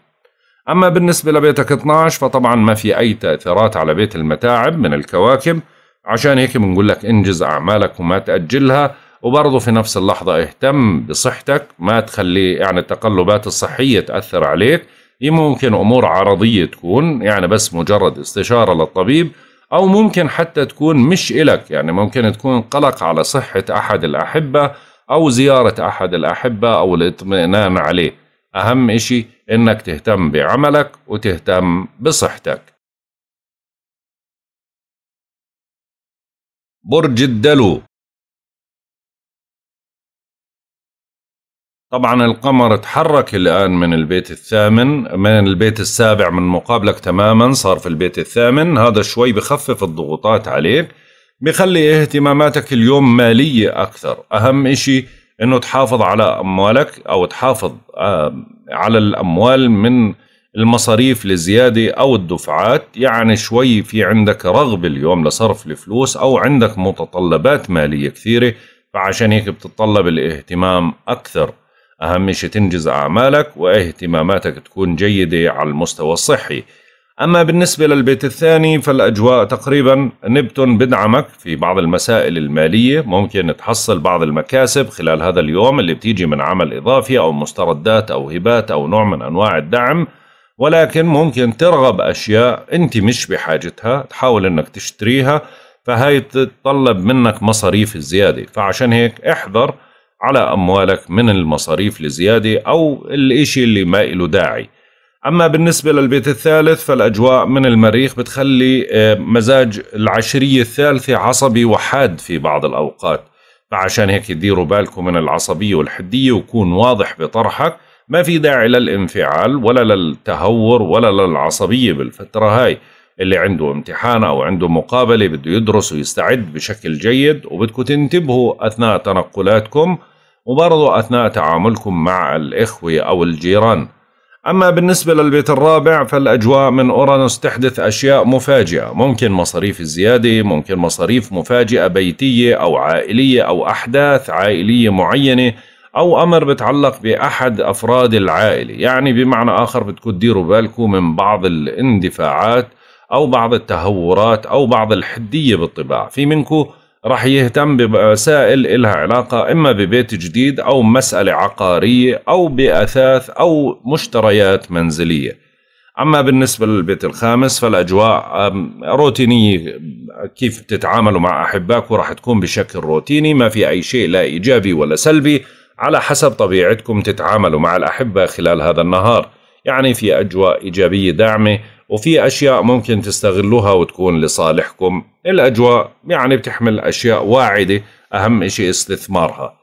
أما بالنسبة لبيتك 12 فطبعا ما في أي تأثيرات على بيت المتاعب من الكواكب عشان هيك بنقول لك انجز اعمالك وما تاجلها وبرضه في نفس اللحظه اهتم بصحتك ما تخلي يعني التقلبات الصحيه تاثر عليك ممكن امور عرضيه تكون يعني بس مجرد استشاره للطبيب او ممكن حتى تكون مش الك يعني ممكن تكون قلق على صحه احد الاحبه او زياره احد الاحبه او الاطمئنان عليه اهم اشي انك تهتم بعملك وتهتم بصحتك برج الدلو طبعا القمر تحرك الآن من البيت الثامن من البيت السابع من مقابلك تماما صار في البيت الثامن هذا شوي بخفف الضغوطات عليك بخلي اهتماماتك اليوم مالية أكثر أهم إشي أنه تحافظ على أموالك أو تحافظ آه، على الأموال من المصاريف الزيادة أو الدفعات يعني شوي في عندك رغبة اليوم لصرف الفلوس أو عندك متطلبات مالية كثيرة فعشان هيك بتتطلب الاهتمام أكثر أهم شيء تنجز أعمالك واهتماماتك تكون جيدة على المستوى الصحي أما بالنسبة للبيت الثاني فالأجواء تقريبا نبتون بدعمك في بعض المسائل المالية ممكن تحصل بعض المكاسب خلال هذا اليوم اللي بتيجي من عمل إضافي أو مستردات أو هبات أو نوع من أنواع الدعم ولكن ممكن ترغب أشياء أنت مش بحاجتها تحاول أنك تشتريها فهي تتطلب منك مصاريف زيادة فعشان هيك احذر على أموالك من المصاريف الزيادة أو الإشي اللي ما إله داعي أما بالنسبة للبيت الثالث فالأجواء من المريخ بتخلي آه، مزاج العشرية الثالثة عصبي وحاد في بعض الأوقات فعشان هيك ديروا بالكم من العصبية والحدية وكون واضح بطرحك ما في داعي للانفعال ولا للتهور ولا للعصبية بالفترة هاي اللي عنده امتحان أو عنده مقابلة بده يدرس ويستعد بشكل جيد وبدكم تنتبهوا أثناء تنقلاتكم وبرضه أثناء تعاملكم مع الإخوة أو الجيران أما بالنسبة للبيت الرابع فالأجواء من أورانوس تحدث أشياء مفاجئة ممكن مصاريف زيادة ممكن مصاريف مفاجئة بيتية أو عائلية أو أحداث عائلية معينة أو أمر بتعلق بأحد أفراد العائلة يعني بمعنى آخر بدكم تديروا بالكم من بعض الاندفاعات أو بعض التهورات أو بعض الحدية بالطباع في منكم رح يهتم بمسائل إلها علاقة إما ببيت جديد أو مسألة عقارية أو بأثاث أو مشتريات منزلية أما بالنسبة للبيت الخامس فالأجواء روتينية كيف تتعاملوا مع أحباك ورح تكون بشكل روتيني ما في أي شيء لا إيجابي ولا سلبي على حسب طبيعتكم تتعاملوا مع الأحبة خلال هذا النهار يعني في أجواء إيجابية داعمة وفي أشياء ممكن تستغلوها وتكون لصالحكم الأجواء يعني بتحمل أشياء واعدة أهم شيء استثمارها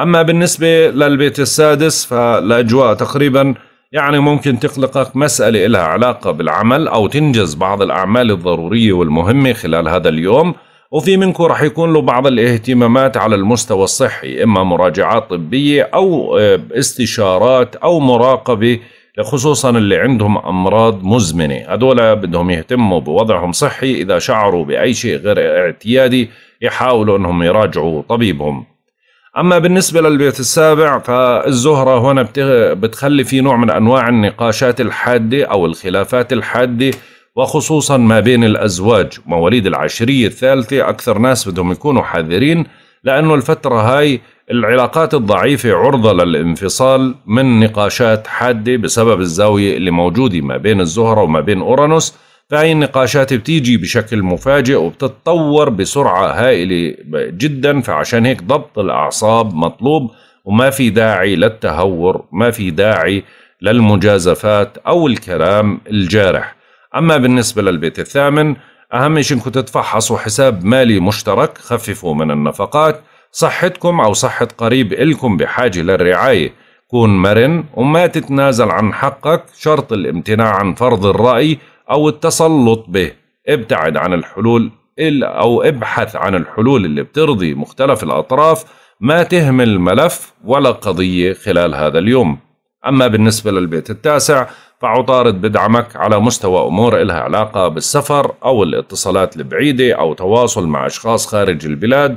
أما بالنسبة للبيت السادس فالأجواء تقريبا يعني ممكن تقلقك مسألة لها علاقة بالعمل أو تنجز بعض الأعمال الضرورية والمهمة خلال هذا اليوم وفي منكم راح يكون له بعض الاهتمامات على المستوى الصحي إما مراجعات طبية أو آه، استشارات أو مراقبة خصوصا اللي عندهم أمراض مزمنة هذول بدهم يهتموا بوضعهم صحي إذا شعروا بأي شيء غير اعتيادي يحاولوا أنهم يراجعوا طبيبهم أما بالنسبة للبيت السابع فالزهرة هنا بتخلي في نوع من أنواع النقاشات الحادة أو الخلافات الحادة وخصوصا ما بين الأزواج مواليد العشرية الثالثة أكثر ناس بدهم يكونوا حذرين لأنه الفترة هاي العلاقات الضعيفة عرضة للانفصال من نقاشات حادة بسبب الزاوية اللي موجودة ما بين الزهرة وما بين أورانوس فهي النقاشات بتيجي بشكل مفاجئ وبتتطور بسرعة هائلة جدا فعشان هيك ضبط الأعصاب مطلوب وما في داعي للتهور ما في داعي للمجازفات أو الكلام الجارح أما بالنسبة للبيت الثامن أهم شيء إنكم تتفحصوا حساب مالي مشترك خففوا من النفقات صحتكم أو صحة قريب إلكم بحاجة للرعاية كون مرن وما تتنازل عن حقك شرط الامتناع عن فرض الرأي أو التسلط به ابتعد عن الحلول أو ابحث عن الحلول اللي بترضي مختلف الأطراف ما تهمل ملف ولا قضية خلال هذا اليوم أما بالنسبة للبيت التاسع فعطارد بدعمك على مستوى أمور إلها علاقة بالسفر أو الاتصالات البعيدة أو تواصل مع أشخاص خارج البلاد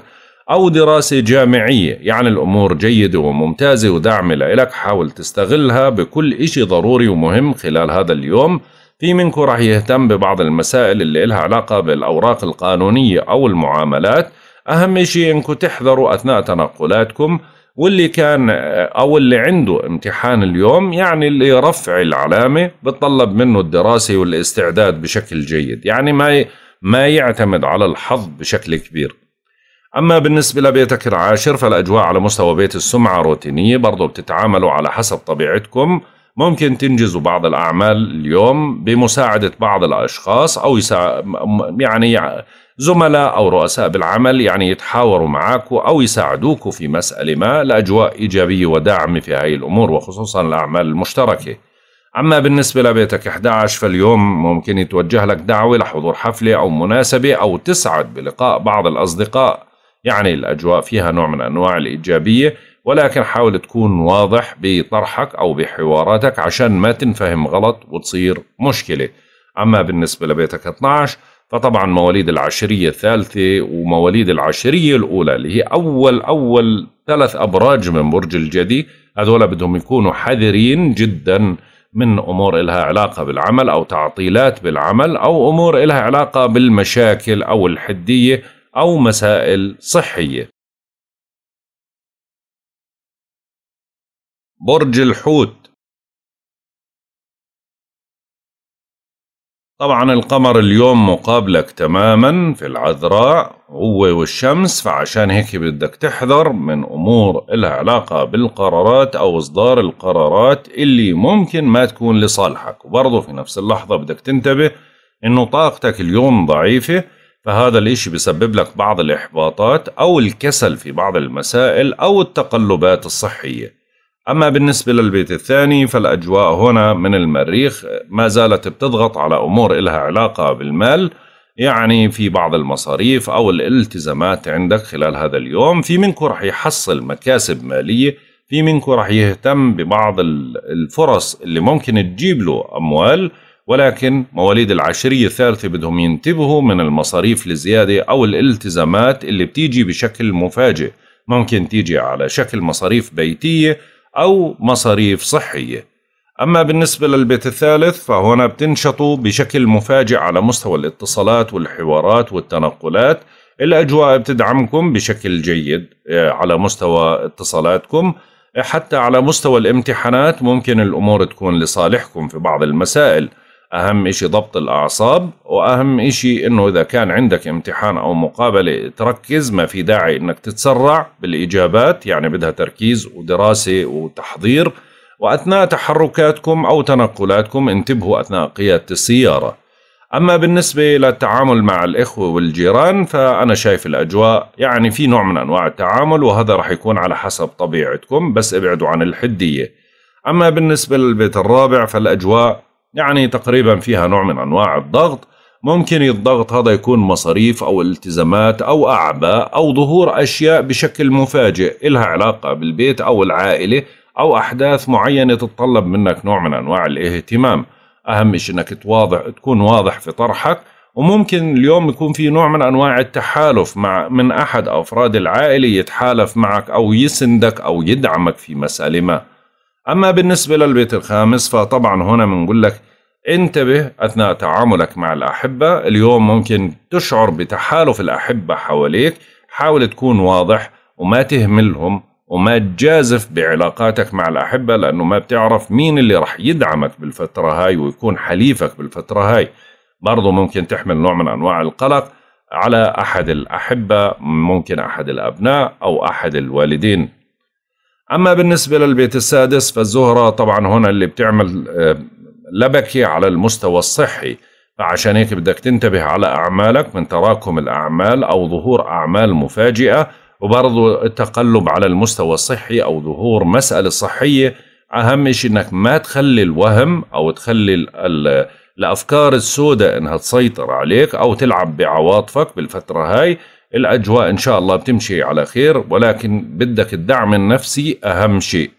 أو دراسة جامعية يعني الأمور جيدة وممتازة وداعمة لإلك حاول تستغلها بكل إشي ضروري ومهم خلال هذا اليوم في منكم رح يهتم ببعض المسائل اللي إلها علاقة بالأوراق القانونية أو المعاملات أهم شيء إنكم تحذروا أثناء تنقلاتكم واللي كان آه، او اللي عنده امتحان اليوم يعني اللي رفع العلامه بتطلب منه الدراسه والاستعداد بشكل جيد يعني ما ما يعتمد على الحظ بشكل كبير اما بالنسبه لبيتك العاشر فالاجواء على مستوى بيت السمعه روتينيه برضه بتتعاملوا على حسب طبيعتكم ممكن تنجزوا بعض الاعمال اليوم بمساعده بعض الاشخاص او يسا... يعني زملاء أو رؤساء بالعمل يعني يتحاوروا معاك أو يساعدوك في مسألة ما لأجواء إيجابية ودعم في هاي الأمور وخصوصا الأعمال المشتركة أما بالنسبة لبيتك 11 فاليوم ممكن يتوجه لك دعوة لحضور حفلة أو مناسبة أو تسعد بلقاء بعض الأصدقاء يعني الأجواء فيها نوع من أنواع الإيجابية ولكن حاول تكون واضح بطرحك أو بحواراتك عشان ما تنفهم غلط وتصير مشكلة أما بالنسبة لبيتك 12 فطبعا مواليد العشرية الثالثة ومواليد العشرية الأولى اللي هي أول أول ثلاث أبراج من برج الجدي هذول بدهم يكونوا حذرين جدا من أمور إلها علاقة بالعمل أو تعطيلات بالعمل أو أمور إلها علاقة بالمشاكل أو الحدية أو مسائل صحية برج الحوت طبعا القمر اليوم مقابلك تماما في العذراء هو والشمس فعشان هيك بدك تحذر من أمور إلها علاقة بالقرارات أو إصدار القرارات اللي ممكن ما تكون لصالحك وبرضه في نفس اللحظة بدك تنتبه إنه طاقتك اليوم ضعيفة فهذا الإشي بسبب لك بعض الإحباطات أو الكسل في بعض المسائل أو التقلبات الصحية أما بالنسبة للبيت الثاني فالأجواء هنا من المريخ ما زالت بتضغط على أمور إلها علاقة بالمال يعني في بعض المصاريف أو الالتزامات عندك خلال هذا اليوم في منكم رح يحصل مكاسب مالية في منكم رح يهتم ببعض الفرص اللي ممكن تجيب له أموال ولكن مواليد العشرية الثالثة بدهم ينتبهوا من المصاريف الزيادة أو الالتزامات اللي بتيجي بشكل مفاجئ ممكن تيجي على شكل مصاريف بيتية أو مصاريف صحية أما بالنسبة للبيت الثالث فهنا بتنشطوا بشكل مفاجئ على مستوى الاتصالات والحوارات والتنقلات الأجواء بتدعمكم بشكل جيد آه، على مستوى اتصالاتكم حتى على مستوى الامتحانات ممكن الأمور تكون لصالحكم في بعض المسائل اهم اشي ضبط الاعصاب واهم اشي انه اذا كان عندك امتحان او مقابله تركز ما في داعي انك تتسرع بالاجابات يعني بدها تركيز ودراسه وتحضير واثناء تحركاتكم او تنقلاتكم انتبهوا اثناء قياده السياره اما بالنسبه للتعامل مع الاخوه والجيران فانا شايف الاجواء يعني في نوع من انواع التعامل وهذا راح يكون على حسب طبيعتكم بس ابعدوا عن الحديه اما بالنسبه للبيت الرابع فالاجواء يعني تقريبا فيها نوع من أنواع الضغط ممكن الضغط هذا يكون مصاريف أو التزامات أو أعباء أو ظهور أشياء بشكل مفاجئ إلها علاقة بالبيت أو العائلة أو أحداث معينة تتطلب منك نوع من أنواع الاهتمام أهم شيء أنك تواضح تكون واضح في طرحك وممكن اليوم يكون في نوع من أنواع التحالف مع من أحد أفراد العائلة يتحالف معك أو يسندك أو يدعمك في مسألة ما أما بالنسبة للبيت الخامس فطبعا هنا بنقول لك انتبه أثناء تعاملك مع الأحبة اليوم ممكن تشعر بتحالف الأحبة حواليك حاول تكون واضح وما تهملهم وما تجازف بعلاقاتك مع الأحبة لأنه ما بتعرف مين اللي رح يدعمك بالفترة هاي ويكون حليفك بالفترة هاي برضو ممكن تحمل نوع من أنواع القلق على أحد الأحبة ممكن أحد الأبناء أو أحد الوالدين أما بالنسبة للبيت السادس فالزهرة طبعا هنا اللي بتعمل آه، لبكة على المستوى الصحي فعشان هيك بدك تنتبه على أعمالك من تراكم الأعمال أو ظهور أعمال مفاجئة وبرضو التقلب على المستوى الصحي أو ظهور مسألة صحية أهم شيء إنك ما تخلي الوهم أو تخلي الأفكار السوداء إنها تسيطر عليك أو تلعب بعواطفك بالفترة هاي الأجواء إن شاء الله بتمشي على خير ولكن بدك الدعم النفسي أهم شيء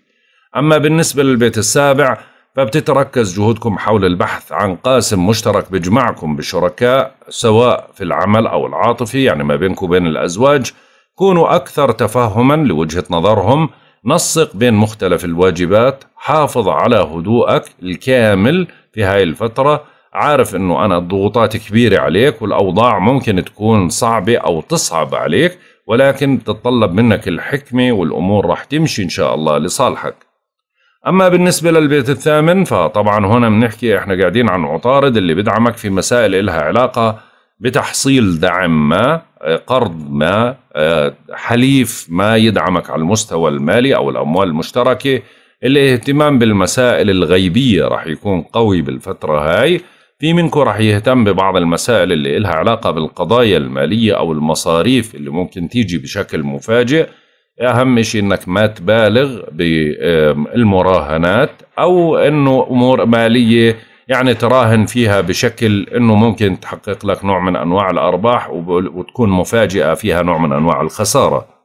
أما بالنسبة للبيت السابع فبتتركز جهودكم حول البحث عن قاسم مشترك بجمعكم بالشركاء سواء في العمل أو العاطفي يعني ما بينكم وبين الأزواج كونوا أكثر تفهما لوجهة نظرهم نسق بين مختلف الواجبات حافظ على هدوءك الكامل في هاي الفترة عارف انه انا الضغوطات كبيره عليك والاوضاع ممكن تكون صعبه او تصعب عليك ولكن تتطلب منك الحكمه والامور راح تمشي ان شاء الله لصالحك اما بالنسبه للبيت الثامن فطبعا هنا بنحكي احنا قاعدين عن عطارد اللي بدعمك في مسائل لها علاقه بتحصيل دعم ما آه، قرض ما آه، حليف ما يدعمك على المستوى المالي او الاموال المشتركه الاهتمام بالمسائل الغيبيه راح يكون قوي بالفتره هاي في منكم راح يهتم ببعض المسائل اللي إلها علاقة بالقضايا المالية أو المصاريف اللي ممكن تيجي بشكل مفاجئ أهم شيء إنك ما تبالغ بالمراهنات أو إنه أمور مالية يعني تراهن فيها بشكل إنه ممكن تحقق لك نوع من أنواع الأرباح وتكون مفاجئة فيها نوع من أنواع الخسارة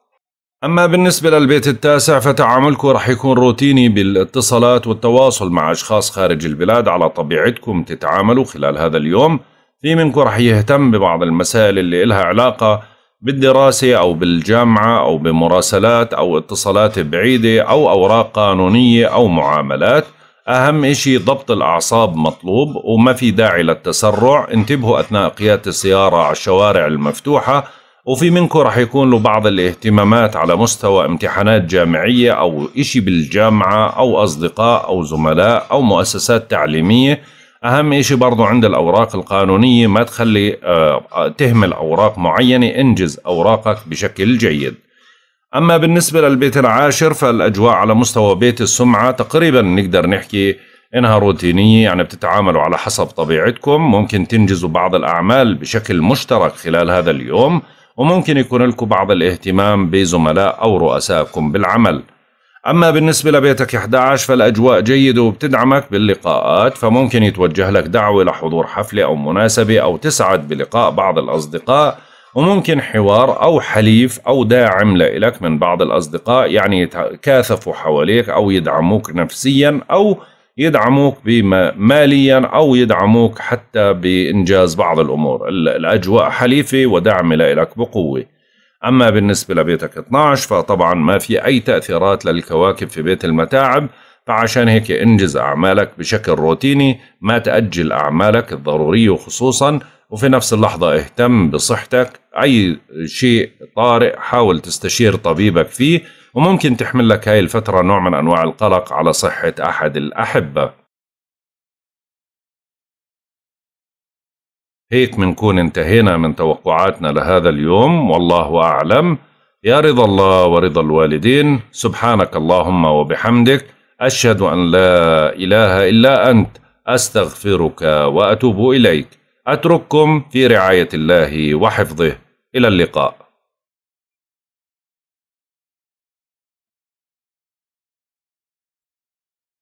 أما بالنسبة للبيت التاسع فتعاملكم رح يكون روتيني بالاتصالات والتواصل مع أشخاص خارج البلاد على طبيعتكم تتعاملوا خلال هذا اليوم في منكم رح يهتم ببعض المسائل اللي إلها علاقة بالدراسة أو بالجامعة أو بمراسلات أو اتصالات بعيدة أو أوراق قانونية أو معاملات أهم إشي ضبط الأعصاب مطلوب وما في داعي للتسرع انتبهوا أثناء قيادة السيارة على الشوارع المفتوحة وفي منكم رح يكون له بعض الاهتمامات على مستوى امتحانات جامعية أو إشي بالجامعة أو أصدقاء أو زملاء أو مؤسسات تعليمية أهم إشي برضو عند الأوراق القانونية ما تخلي آه، تهمل أوراق معينة انجز أوراقك بشكل جيد أما بالنسبة للبيت العاشر فالأجواء على مستوى بيت السمعة تقريبا نقدر نحكي إنها روتينية يعني بتتعاملوا على حسب طبيعتكم ممكن تنجزوا بعض الأعمال بشكل مشترك خلال هذا اليوم وممكن يكون لكم بعض الاهتمام بزملاء أو رؤسائكم بالعمل أما بالنسبة لبيتك 11 فالأجواء جيدة وبتدعمك باللقاءات فممكن يتوجه لك دعوة لحضور حفلة أو مناسبة أو تسعد بلقاء بعض الأصدقاء وممكن حوار أو حليف أو داعم لإلك من بعض الأصدقاء يعني يتكاثفوا حواليك أو يدعموك نفسيا أو يدعموك ماليا او يدعموك حتى بانجاز بعض الامور، الاجواء حليفه ودعم لك بقوه. اما بالنسبه لبيتك 12 فطبعا ما في اي تاثيرات للكواكب في بيت المتاعب، فعشان هيك انجز اعمالك بشكل روتيني، ما تاجل اعمالك الضروريه خصوصا وفي نفس اللحظه اهتم بصحتك، اي شيء طارئ حاول تستشير طبيبك فيه وممكن تحمل لك هاي الفترة نوع من أنواع القلق على صحة أحد الأحبة هيك منكون انتهينا من توقعاتنا لهذا اليوم والله أعلم يا رضا الله ورضا الوالدين سبحانك اللهم وبحمدك أشهد أن لا إله إلا أنت أستغفرك وأتوب إليك أترككم في رعاية الله وحفظه إلى اللقاء